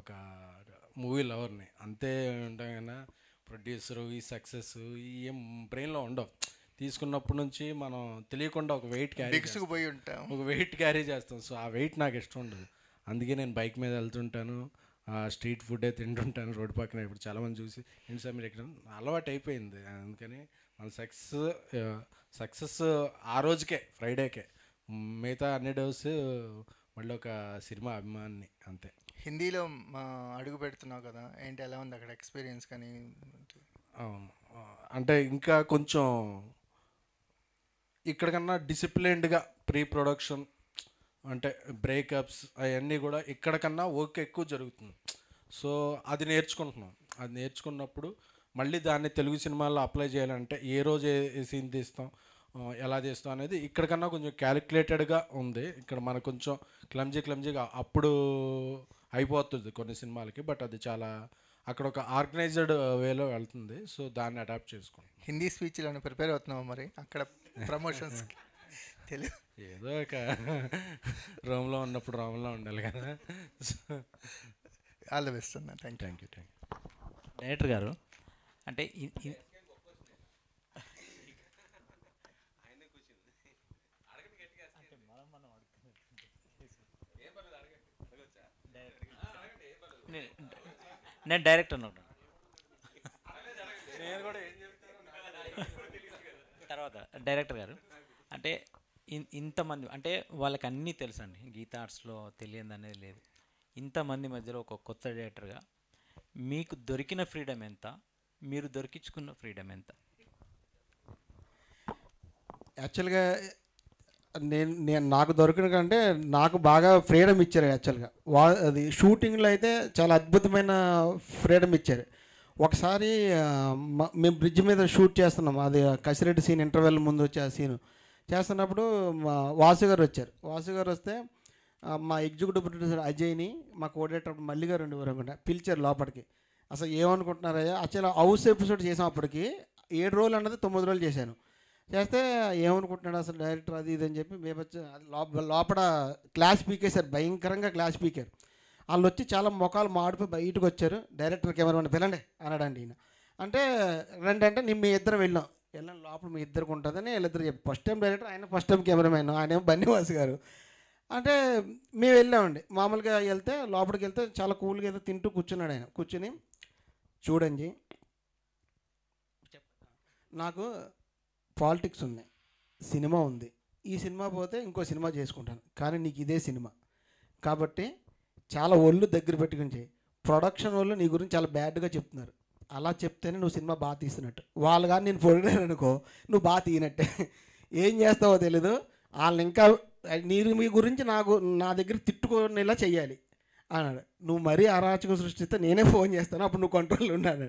S4: ఒక మూవీ లవర్ని అంతే ఉంటాం ప్రొడ్యూసరు ఈ సక్సెస్ ఏం బ్రెయిన్లో ఉండవు తీసుకున్నప్పటి నుంచి మనం తెలియకుండా ఒక వెయిట్ క్యారీ పోయి ఉంటాం ఒక వెయిట్ క్యారీ చేస్తాం సో ఆ వెయిట్ నాకు ఇష్టం ఉండదు అందుకే నేను బైక్ మీద వెళ్తుంటాను స్ట్రీట్ ఫుడ్ అయితే తింటుంటాను రోడ్డు పక్కన ఇప్పుడు చాలామంది చూసి ఏంటి సార్ మీరు ఎక్కడ అలవాటు అయిపోయింది అందుకని మన సక్సెస్ సక్సెస్ ఆ రోజుకే ఫ్రైడేకే మిగతా అన్ని డేస్ మళ్ళీ ఒక సినిమా అభిమాని అంతే
S11: హిందీలో అడుగు పెడుతున్నావు కదా ఏంటి ఎలా ఉంది అక్కడ ఎక్స్పీరియన్స్ కానీ
S4: అంటే ఇంకా కొంచెం ఇక్కడికన్నా డిసిప్లిన్డ్గా ప్రీ ప్రొడక్షన్ అంటే బ్రేకప్స్ అవన్నీ కూడా ఇక్కడికన్నా వర్క్ ఎక్కువ జరుగుతుంది సో అది నేర్చుకుంటున్నాం అది నేర్చుకున్నప్పుడు మళ్ళీ దాన్ని తెలుగు సినిమాల్లో అప్లై చేయాలంటే ఏ రోజు ఏ సీన్ తీస్తాం ఎలా తీస్తాం అనేది ఇక్కడికన్నా కొంచెం క్యాలిక్యులేటెడ్గా ఉంది ఇక్కడ మనకు కొంచెం క్లమ్జీ క్లమ్జీగా అప్పుడు అయిపోతుంది కొన్ని సినిమాలకి బట్ అది చాలా అక్కడ ఒక ఆర్గనైజ్డ్ uh, వేలో వెళ్తుంది సో దాన్ని అడాప్ట్ చేసుకోండి హిందీ స్పీచ్లను ప్రిపేర్ అవుతున్నావు మరి
S11: అక్కడ ప్రమోషన్స్ తెలియదు ఏదో ఒక
S4: రోమ్లో ఉన్నప్పుడు రోమ్లో ఉండాలి కదా
S11: ఆల్ ద బెస్ట్ అన్న thank you thank you thank you director గారు అంటే
S10: నేను డైరెక్ట్ అన్నాను తర్వాత డైరెక్టర్ గారు అంటే ఇంతమంది అంటే వాళ్ళకి అన్నీ అండి గీత ఆర్ట్స్లో తెలియదు అనేది లేదు ఇంతమంది మధ్యలో ఒక కొత్త డైరెక్టర్గా మీకు దొరికిన ఫ్రీడమ్ ఎంత మీరు దొరికించుకున్న ఫ్రీడమ్ ఎంత
S1: యాక్చువల్గా నేను నేను నాకు దొరికిన కంటే నాకు బాగా ఫ్రీడమ్ ఇచ్చారు యాక్చువల్గా వా అది షూటింగ్లో అయితే చాలా అద్భుతమైన ఫ్రీడమ్ ఇచ్చారు ఒకసారి మేము బ్రిడ్జ్ మీద షూట్ చేస్తున్నాం అది కసిరెడ్డి సీన్ ఇంటర్వెల్ ముందు వచ్చే ఆ సీను చేస్తున్నప్పుడు మా వాసు గారు వచ్చారు వాసు గారు వస్తే మా ఎగ్జిక్యూటివ్ ప్రొడ్యూసర్ అజయ్ని మా కోడేటర్ మల్లి గారు ఉండేవారు అనుకుంటా పిలిచారు లోపలికి అసలు ఏమనుకుంటున్నారయ్యా అసలు హౌస్ ఎపిసోడ్ చేసాం అప్పటికి ఏడు రోజులు అన్నది తొమ్మిది రోజులు చేశాను చేస్తే ఏమనుకుంటున్నాడు అసలు డైరెక్టర్ అది ఇది అని చెప్పి బేబచ్చ లోపల క్లాస్ పీకేశారు భయంకరంగా క్లాస్ పీకారు వాళ్ళు వచ్చి చాలా ముఖాలు మాడిపోయి బయటకు వచ్చారు డైరెక్టర్ కెమెరామెన్ పిలండి అనడండి ఈయన అంటే రండి అంటే నేను మీ ఇద్దరు వెళ్ళాం వెళ్ళిన లోపల మీ ఇద్దరికి ఉంటుందని వీళ్ళిద్దరు చెప్పి ఫస్ట్ టైం డైరెక్టర్ ఆయన ఫస్ట్ టైం కెమెరామెన్ ఆయన ఏమో గారు అంటే మేము వెళ్ళామండి మామూలుగా వెళ్తే లోపలికి వెళ్తే చాలా కూల్గా ఏదో తింటూ కూర్చున్నాడు ఆయన కూర్చుని చూడండి నాకు పాలిటిక్స్ ఉన్నాయి సినిమా ఉంది ఈ సినిమా పోతే ఇంకో సినిమా చేసుకుంటాను కానీ నీకు ఇదే సినిమా కాబట్టి చాలా ఒళ్ళు దగ్గర పెట్టుకుని చేయి ప్రొడక్షన్ వాళ్ళు నీ గురించి చాలా బ్యాడ్గా చెప్తున్నారు అలా చెప్తేనే నువ్వు సినిమా బాగా తీస్తున్నట్టు వాళ్ళు కానీ నేను పొడిగాను నువ్వు బాగా తీయనట్టే ఏం చేస్తావో తెలీదు వాళ్ళని ఇంకా నీ మీ గురించి నాకు నా దగ్గర తిట్టుకునేలా చేయాలి అన్నాడు నువ్వు మరీ అరాచకం సృష్టిస్తే నేనే ఫోన్ చేస్తాను అప్పుడు నువ్వు కంట్రోల్ ఉన్నాడు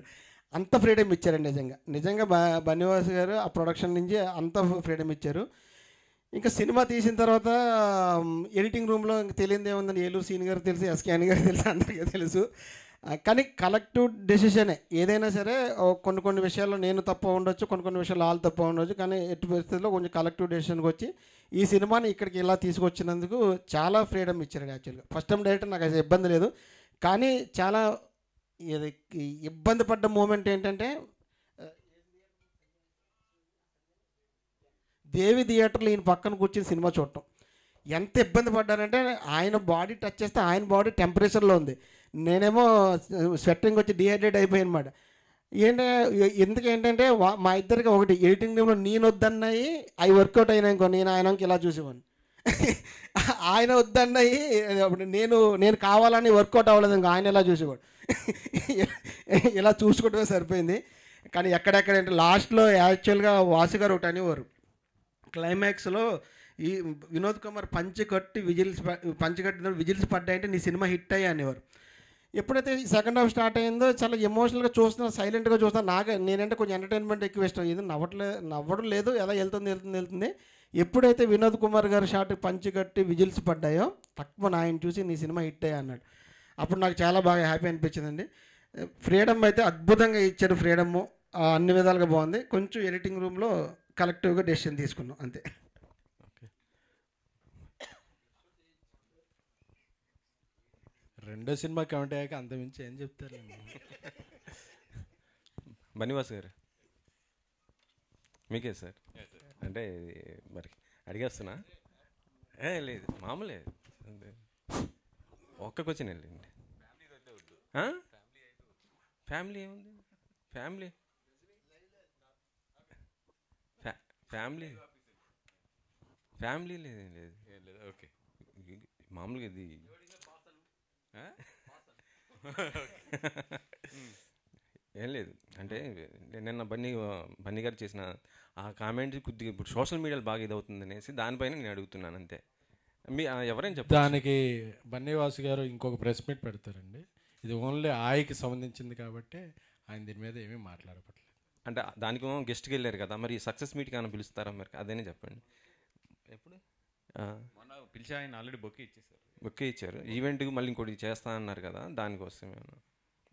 S1: అంత ఫ్రీడమ్ ఇచ్చారండి నిజంగా నిజంగా బ బన్నివాస్ గారు ఆ ప్రొడక్షన్ నుంచి అంత ఫ్రీడమ్ ఇచ్చారు ఇంకా సినిమా తీసిన తర్వాత ఎడిటింగ్ రూమ్లో ఇంకా తెలియదు ఏముందని ఏలూరు సీన్ గారు తెలుసు ఎస్కే అని గారు తెలుసు అందరికీ తెలుసు కానీ కలెక్టివ్ డెసిషనే ఏదైనా సరే కొన్ని కొన్ని విషయాల్లో నేను తప్ప ఉండొచ్చు కొన్ని కొన్ని విషయాలు వాళ్ళు తప్ప ఉండొచ్చు కానీ ఎట్టి పరిస్థితుల్లో కొంచెం కలెక్టివ్ డెసిషన్కి వచ్చి ఈ సినిమాని ఇక్కడికి ఇలా తీసుకొచ్చినందుకు చాలా ఫ్రీడమ్ ఇచ్చారండి యాక్చువల్గా ఫస్ట్ టైం డైరెక్టర్ నాకు అసలు ఇబ్బంది లేదు కానీ చాలా ఇబ్బంది పడ్డ మూమెంట్ ఏంటంటే దేవి థియేటర్లో ఈయన పక్కన కూర్చొని సినిమా చూడటం ఎంత ఇబ్బంది పడ్డానంటే ఆయన బాడీ టచ్ చేస్తే ఆయన బాడీ టెంపరేచర్లో ఉంది నేనేమో స్వెట్టింగ్ వచ్చి డిహైడ్రేట్ అయిపోయాను మాట ఏంటంటే ఎందుకు ఏంటంటే మా ఇద్దరికి ఒకటి ఎడిటింగ్ రూమ్లో నేను వద్దన్నాయి అవి వర్కౌట్ అయినాయి ఇంకో నేను ఆయన ఇలా చూసేవాడిని ఆయన వద్దన్నాయి నేను నేను కావాలని వర్కౌట్ అవ్వలేదు ఇంకా ఆయన ఇలా చూసేవాడు ఇలా చూసుకోవటమే సరిపోయింది కానీ ఎక్కడెక్కడ అంటే లాస్ట్లో యాక్చువల్గా వాసు గారు ఒకటి అనేవారు క్లైమాక్స్లో ఈ వినోద్ కుమార్ పంచి కట్టి విజిల్స్ పంచి కట్టిన విజిల్స్ పడ్డాయంటే నీ సినిమా హిట్ అయ్యా అనేవారు ఎప్పుడైతే సెకండ్ హాఫ్ స్టార్ట్ అయిందో చాలా ఎమోషనల్గా చూస్తున్నా సైలెంట్గా చూస్తా నాకు నేనంటే కొంచెం ఎంటర్టైన్మెంట్ ఎక్కువ ఇష్టం ఇది నవ్వట్లే నవ్వడం లేదు ఎలా వెళ్తుంది వెళ్తుంది వెళ్తుంది ఎప్పుడైతే వినోద్ కుమార్ గారు షాట్ పంచి కట్టి విజిల్స్ పడ్డాయో తక్కువ ఆయన చూసి నీ సినిమా హిట్ అయ్యా అన్నాడు అప్పుడు నాకు చాలా బాగా హ్యాపీ అనిపించిందండి ఫ్రీడమ్ అయితే అద్భుతంగా ఇచ్చారు ఫ్రీడమ్ అన్ని విధాలుగా బాగుంది కొంచెం ఎడిటింగ్ రూమ్లో కలెక్టివ్గా డెసిషన్ తీసుకున్నాం అంతే
S4: రెండో సినిమా కౌంట్ అయ్యాక అంత మించి ఏం చెప్తారు
S3: బనివాస్ గారు మీకే సార్ అంటే మరి అడిగేస్తున్నా ఏ లేదు మామూలే ఒక్క క్వశ్చన్ వెళ్ళండి ఫ్యామిలీ ఏముంది ఫ్యామిలీ ఫ్యామిలీ ఫ్యామిలీ లేదు లేదు ఓకే మామూలుగా ఇది ఏం లేదు అంటే నిన్న బన్నీ బన్నీ గారు చేసిన ఆ కామెంట్ కొద్దిగా ఇప్పుడు సోషల్ మీడియాలో బాగా ఇదవుతుంది అనేసి దానిపైన నేను అడుగుతున్నాను అంతే మీ ఎవరైనా చెప్పారు దానికి
S4: బన్నీవాసు గారు ఇంకొక ప్రెస్ మీట్ పెడతారండి ఇది ఓన్లీ ఆయకి సంబంధించింది కాబట్టి ఆయన దీని మీద ఏమీ మాట్లాడపట్లేదు
S3: అంటే దానికి గెస్ట్కి వెళ్ళారు కదా మరి సక్సెస్ మీట్కి ఏమైనా పిలుస్తారా మరి అదే చెప్పండి ఎప్పుడు
S2: మొన్న పిలిచి ఆయన ఆల్రెడీ బొక్కే ఇచ్చేసారు
S3: బొక్కే ఇచ్చారు ఈవెంట్కి మళ్ళీ ఇంకోటి చేస్తా అన్నారు కదా దానికోసమేనా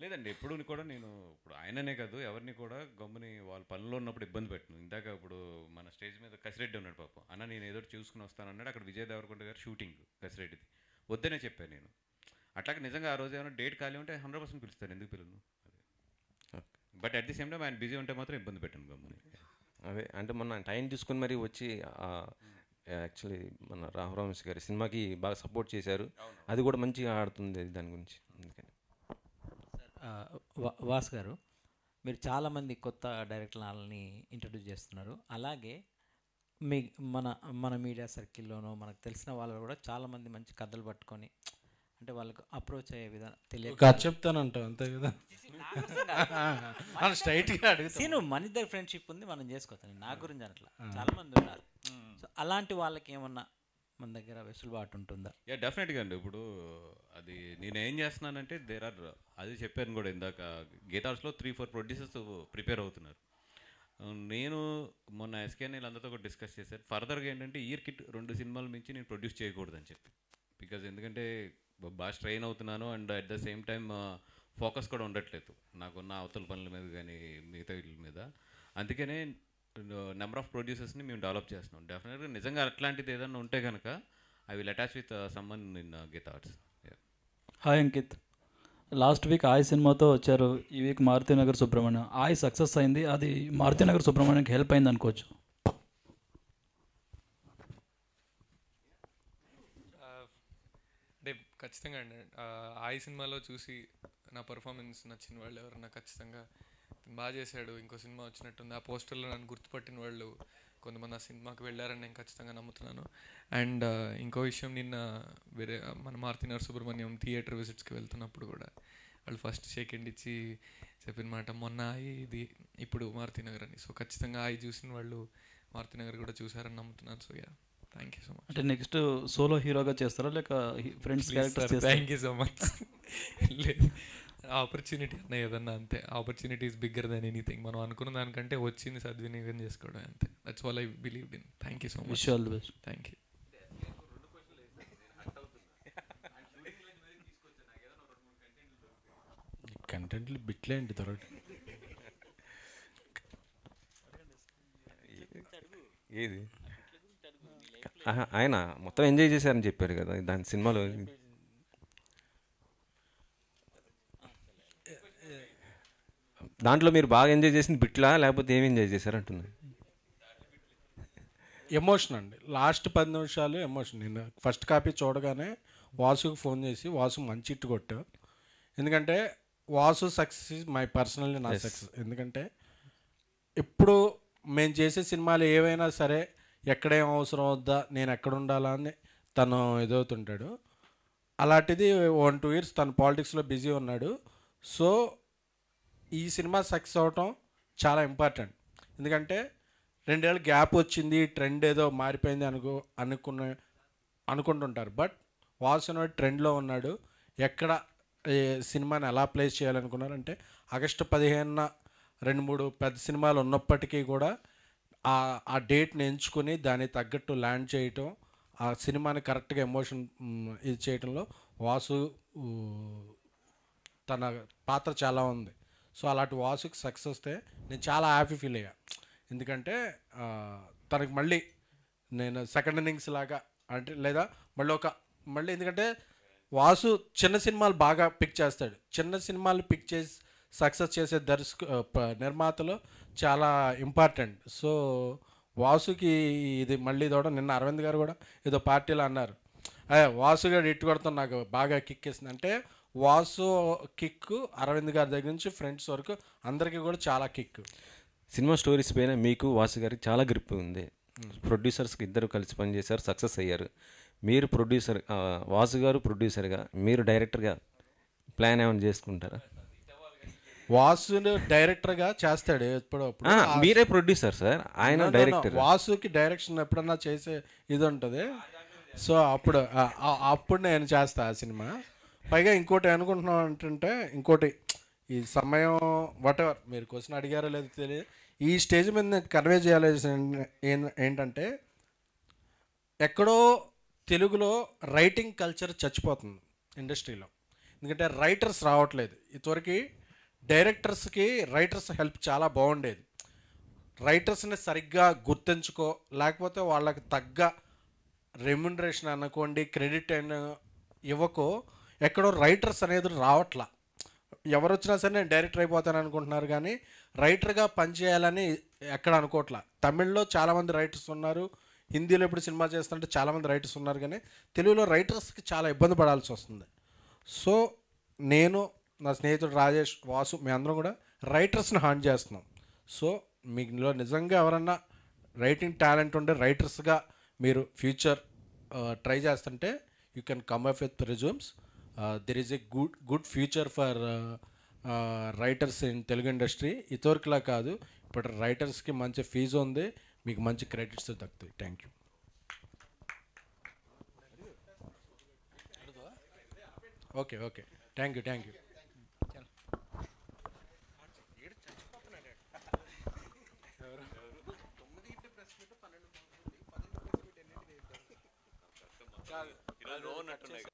S2: లేదండి ఎప్పుడు కూడా నేను ఇప్పుడు ఆయననే కాదు ఎవరిని కూడా గమ్ముని వాళ్ళ పనిలో ఉన్నప్పుడు ఇబ్బంది పెట్టను ఇందాక ఇప్పుడు మన స్టేజ్ మీద కసిరెడ్డి ఉన్నాడు పాపం అన్న నేను ఏదో చూసుకుని వస్తానన్నాడు అక్కడ విజయ్ దేవరకొండ గారు షూటింగ్ కసిరెడ్డిది వద్దనే చెప్పాను నేను అట్లాగే నిజంగా ఆ రోజు ఏమైనా డేట్ ఖాళీ ఉంటే హండ్రెడ్ పర్సెంట్ పిలుస్తాను ఎందుకు పిల్లలు అదే but at the same time ఆయన బిజీ ఉంటే మాత్రం ఇబ్బంది పెట్టాను గమ్ముని
S3: అదే అంటే మొన్న టైం తీసుకుని మరి వచ్చి యాక్చువల్లీ మన రాహురామేష్ గారి సినిమాకి బాగా సపోర్ట్ చేశారు అది కూడా మంచిగా ఆడుతుంది దాని గురించి అందుకని
S10: వాస్ గారు మీరు చాలామంది కొత్త డైరెక్టర్లని ఇంట్రడ్యూస్ చేస్తున్నారు అలాగే మీ మన మన మీడియా సర్కిల్లోనో మనకు తెలిసిన వాళ్ళు కూడా చాలామంది మంచి కథలు పట్టుకొని అంటే వాళ్ళకు అప్రోచ్ అయ్యే విధానం తెలియదు కథ
S4: అంటాం అంతే కదా స్ట్రైట్గా నేను
S10: మన ఇద్దరు ఫ్రెండ్షిప్ ఉంది మనం చేసుకోవచ్చు నా గురించి అట్లా చాలామంది ఉన్నారు సో అలాంటి వాళ్ళకి ఏమన్నా మన దగ్గర వెసులుబాటు ఉంటుందా
S2: యా డెఫినెట్గా అండి ఇప్పుడు అది నేను ఏం చేస్తున్నానంటే దేర్ ఆర్ అది చెప్పాను కూడా ఇందాక గీతాస్లో త్రీ ఫోర్ ప్రొడ్యూసర్స్ ప్రిపేర్ అవుతున్నారు నేను మొన్న ఎస్కేఎన్ అందరితో కూడా డిస్కస్ చేశాను ఫర్దర్గా ఏంటంటే ఇయర్ కిట్ రెండు సినిమాల మించి నేను ప్రొడ్యూస్ చేయకూడదని చెప్పి బికాజ్ ఎందుకంటే బాగా స్ట్రెయిన్ అవుతున్నాను and at the same time focus కూడా ఉండట్లేదు నాకున్న అవతల పనుల మీద కానీ మిగతా వీటి మీద అందుకనే నెంబర్ ఆఫ్ ప్రొడ్యూసర్స్ని మేము డెవలప్ చేస్తున్నాం డెఫినెట్గా నిజంగా అట్లాంటిది ఏదైనా ఉంటే కనుక ఐ విల్ అటాచ్ విత్ సంబంధ్ in Geetha Arts
S10: hi Ankit last week Aay సినిమాతో వచ్చారు ఈ వీక్ మారుతినగర్ సుబ్రహ్మణ్యం ఆయ్ సక్సెస్ అయింది అది మారుతినగర్ సుబ్రహ్మణ్యంకి హెల్ప్ అయింది అనుకోవచ్చు
S6: అంటే uh, ఖచ్చితంగా అండి ఆయ్ uh, సినిమాలో చూసి నా పర్ఫార్మెన్స్ నచ్చిన వాళ్ళు ఎవరన్నా ఖచ్చితంగా బాగా చేశాడు ఇంకో సినిమా వచ్చినట్టుంది ఆ పోస్టర్లో నన్ను గుర్తుపట్టిన వాళ్ళు కొంతమంది ఆ సినిమాకి వెళ్ళారని నేను ఖచ్చితంగా నమ్ముతున్నాను అండ్ ఇంకో విషయం నిన్న వేరే మన మారుతి నరసుబ్రహ్మణ్యం థియేటర్ విజిట్స్కి వెళ్తున్నప్పుడు కూడా వాళ్ళు ఫస్ట్ షేక్ ఇచ్చి చెప్పిన మాట మొన్న ఇది ఇప్పుడు మారుతి నగర్ అని సో ఖచ్చితంగా అవి చూసిన వాళ్ళు మారుతి నగర్ కూడా చూసారని నమ్ముతున్నాను so ya thank you so much
S10: అంటే నెక్స్ట్ సోలో హీరోగా చేస్తారా లేక friends character thank you so much
S6: లేదు ఆపర్చునిటీ అన్న ఏదన్నా అంతే opportunity is bigger than anything మనం అనుకున్న దానికంటే వచ్చింది సద్వినియోగం చేసుకోవడం అంతే that's all I believe in thank you so much all the best thank you
S4: కంటెంట్లు అండి దొరకటి
S3: ఏది ఆయన మొత్తం ఎంజాయ్ చేశారని చెప్పారు కదా దాని సినిమాలో దాంట్లో మీరు బాగా ఎంజాయ్ చేసిన బిట్లా లేకపోతే ఏమి ఎంజాయ్ చేశారు
S4: ఎమోషన్ అండి లాస్ట్ పది నిమిషాలు ఎమోషన్ నేను ఫస్ట్ కాపీ చూడగానే వాసుకు ఫోన్ చేసి వాసు మంచి ఇట్టు కొట్టు ఎందుకంటే వాసు సక్సెస్ మై పర్సనల్లీ నా సక్సెస్ ఎందుకంటే ఇప్పుడు మేము చేసే సినిమాలు ఏవైనా సరే ఎక్కడేం అవసరం వద్దా నేను ఎక్కడ ఉండాలా అని తను ఎదవుతుంటాడు అలాంటిది వన్ టూ ఇయర్స్ తను పాలిటిక్స్లో బిజీ ఉన్నాడు సో ఈ సినిమా సక్సెస్ అవటం చాలా ఇంపార్టెంట్ ఎందుకంటే రెండేళ్ళు గ్యాప్ వచ్చింది ట్రెండ్ ఏదో మారిపోయింది అనుకో అనుకున్న అనుకుంటుంటారు బట్ వాసిన ట్రెండ్లో ఉన్నాడు ఎక్కడ సినిమాని ఎలా ప్లేస్ చేయాలనుకున్నారంటే ఆగస్టు పదిహేనున రెండు మూడు పెద్ద సినిమాలు ఉన్నప్పటికీ కూడా ఆ డేట్ని ఎంచుకుని దాన్ని తగ్గట్టు ల్యాండ్ చేయటం ఆ సినిమాని కరెక్ట్గా ఎమోషన్ ఇది చేయటంలో వాసు తన పాత్ర చాలా ఉంది సో అలాంటి వాసుకి సక్సెస్ వస్తే నేను చాలా హ్యాపీ ఫీల్ అయ్యా ఎందుకంటే తనకు మళ్ళీ నేను సెకండ్ ఇన్నింగ్స్ లాగా అంటే లేదా మళ్ళీ ఒక మళ్ళీ ఎందుకంటే వాసు చిన్న సినిమాలు బాగా పిక్ చేస్తాడు చిన్న సినిమాలు పిక్ చేసి సక్సెస్ చేసే దర్శకు నిర్మాతలు చాలా ఇంపార్టెంట్ సో వాసుకి ఇది మళ్ళీ తోడ నిన్న అరవింద్ గారు కూడా ఏదో పార్టీలో అన్నారు అదే వాసు గారు ఇట్టు కొడతాం నాకు బాగా కిక్ వేసింది అంటే వాసు కిక్ అరవింద్ గారి దగ్గర నుంచి ఫ్రెండ్స్ వరకు అందరికీ కూడా చాలా కిక్
S3: సినిమా స్టోరీస్ పైన మీకు వాసు గారికి చాలా గ్రిప్ ఉంది ప్రొడ్యూసర్స్కి ఇద్దరు కలిసి పనిచేశారు సక్సెస్ అయ్యారు మీరు ప్రొడ్యూసర్ వాసు గారు ప్రొడ్యూసర్గా మీరు డైరెక్టర్గా ప్లాన్ ఏమైనా చేసుకుంటారా
S4: వాసు డైరెక్టర్గా చేస్తాడు ఎప్పుడో మీరే
S3: ప్రొడ్యూసర్ సార్ ఆయన డైరెక్టర్
S4: వాసుకి డైరెక్షన్ ఎప్పుడన్నా చేసే ఇది ఉంటుంది సో అప్పుడు అప్పుడు నేను చేస్తా ఆ సినిమా పైగా ఇంకోటి అనుకుంటున్నాం అంటే ఇంకోటి ఈ సమయం వాటెవర్ మీరు క్వశ్చన్ అడిగారో లేదో తెలియదు ఈ స్టేజ్ మీద నేను కన్వే చేయాలి ఏంటంటే ఎక్కడో తెలుగులో రైటింగ్ కల్చర్ చచ్చిపోతుంది ఇండస్ట్రీలో ఎందుకంటే రైటర్స్ రావట్లేదు ఇదివరకు డైరెక్టర్స్కి రైటర్స్ హెల్ప్ చాలా బాగుండేది రైటర్స్ని సరిగ్గా గుర్తించుకో లేకపోతే వాళ్ళకి తగ్గ రెమ్యునరేషన్ అనుకోండి క్రెడిట్ అయిన ఇవ్వకో ఎక్కడో రైటర్స్ అనేది రావట్లా ఎవరు వచ్చినా సరే నేను డైరెక్టర్ అయిపోతాను అనుకుంటున్నారు కానీ రైటర్గా పనిచేయాలని ఎక్కడ అనుకోవట్లా తమిళ్లో చాలామంది రైటర్స్ ఉన్నారు హిందీలో ఇప్పుడు సినిమా చేస్తుంటే చాలామంది రైటర్స్ ఉన్నారు కానీ తెలుగులో రైటర్స్కి చాలా ఇబ్బంది పడాల్సి వస్తుంది సో నేను నా స్నేహితుడు రాజేష్ వాసు మీ అందరం కూడా రైటర్స్ని హాన్ చేస్తున్నాం సో మీలో నిజంగా ఎవరన్నా రైటింగ్ టాలెంట్ ఉండే రైటర్స్గా మీరు ఫ్యూచర్ ట్రై చేస్తుంటే you can come up with resumes there is a good good future for writers in Telugu industry ఇతవరకులా కాదు ఇప్పుడు రైటర్స్కి మంచి ఫీజు ఉంది మీకు మంచి క్రెడిట్స్ దక్కుతాయి thank you okay okay thank you thank you
S6: కాదు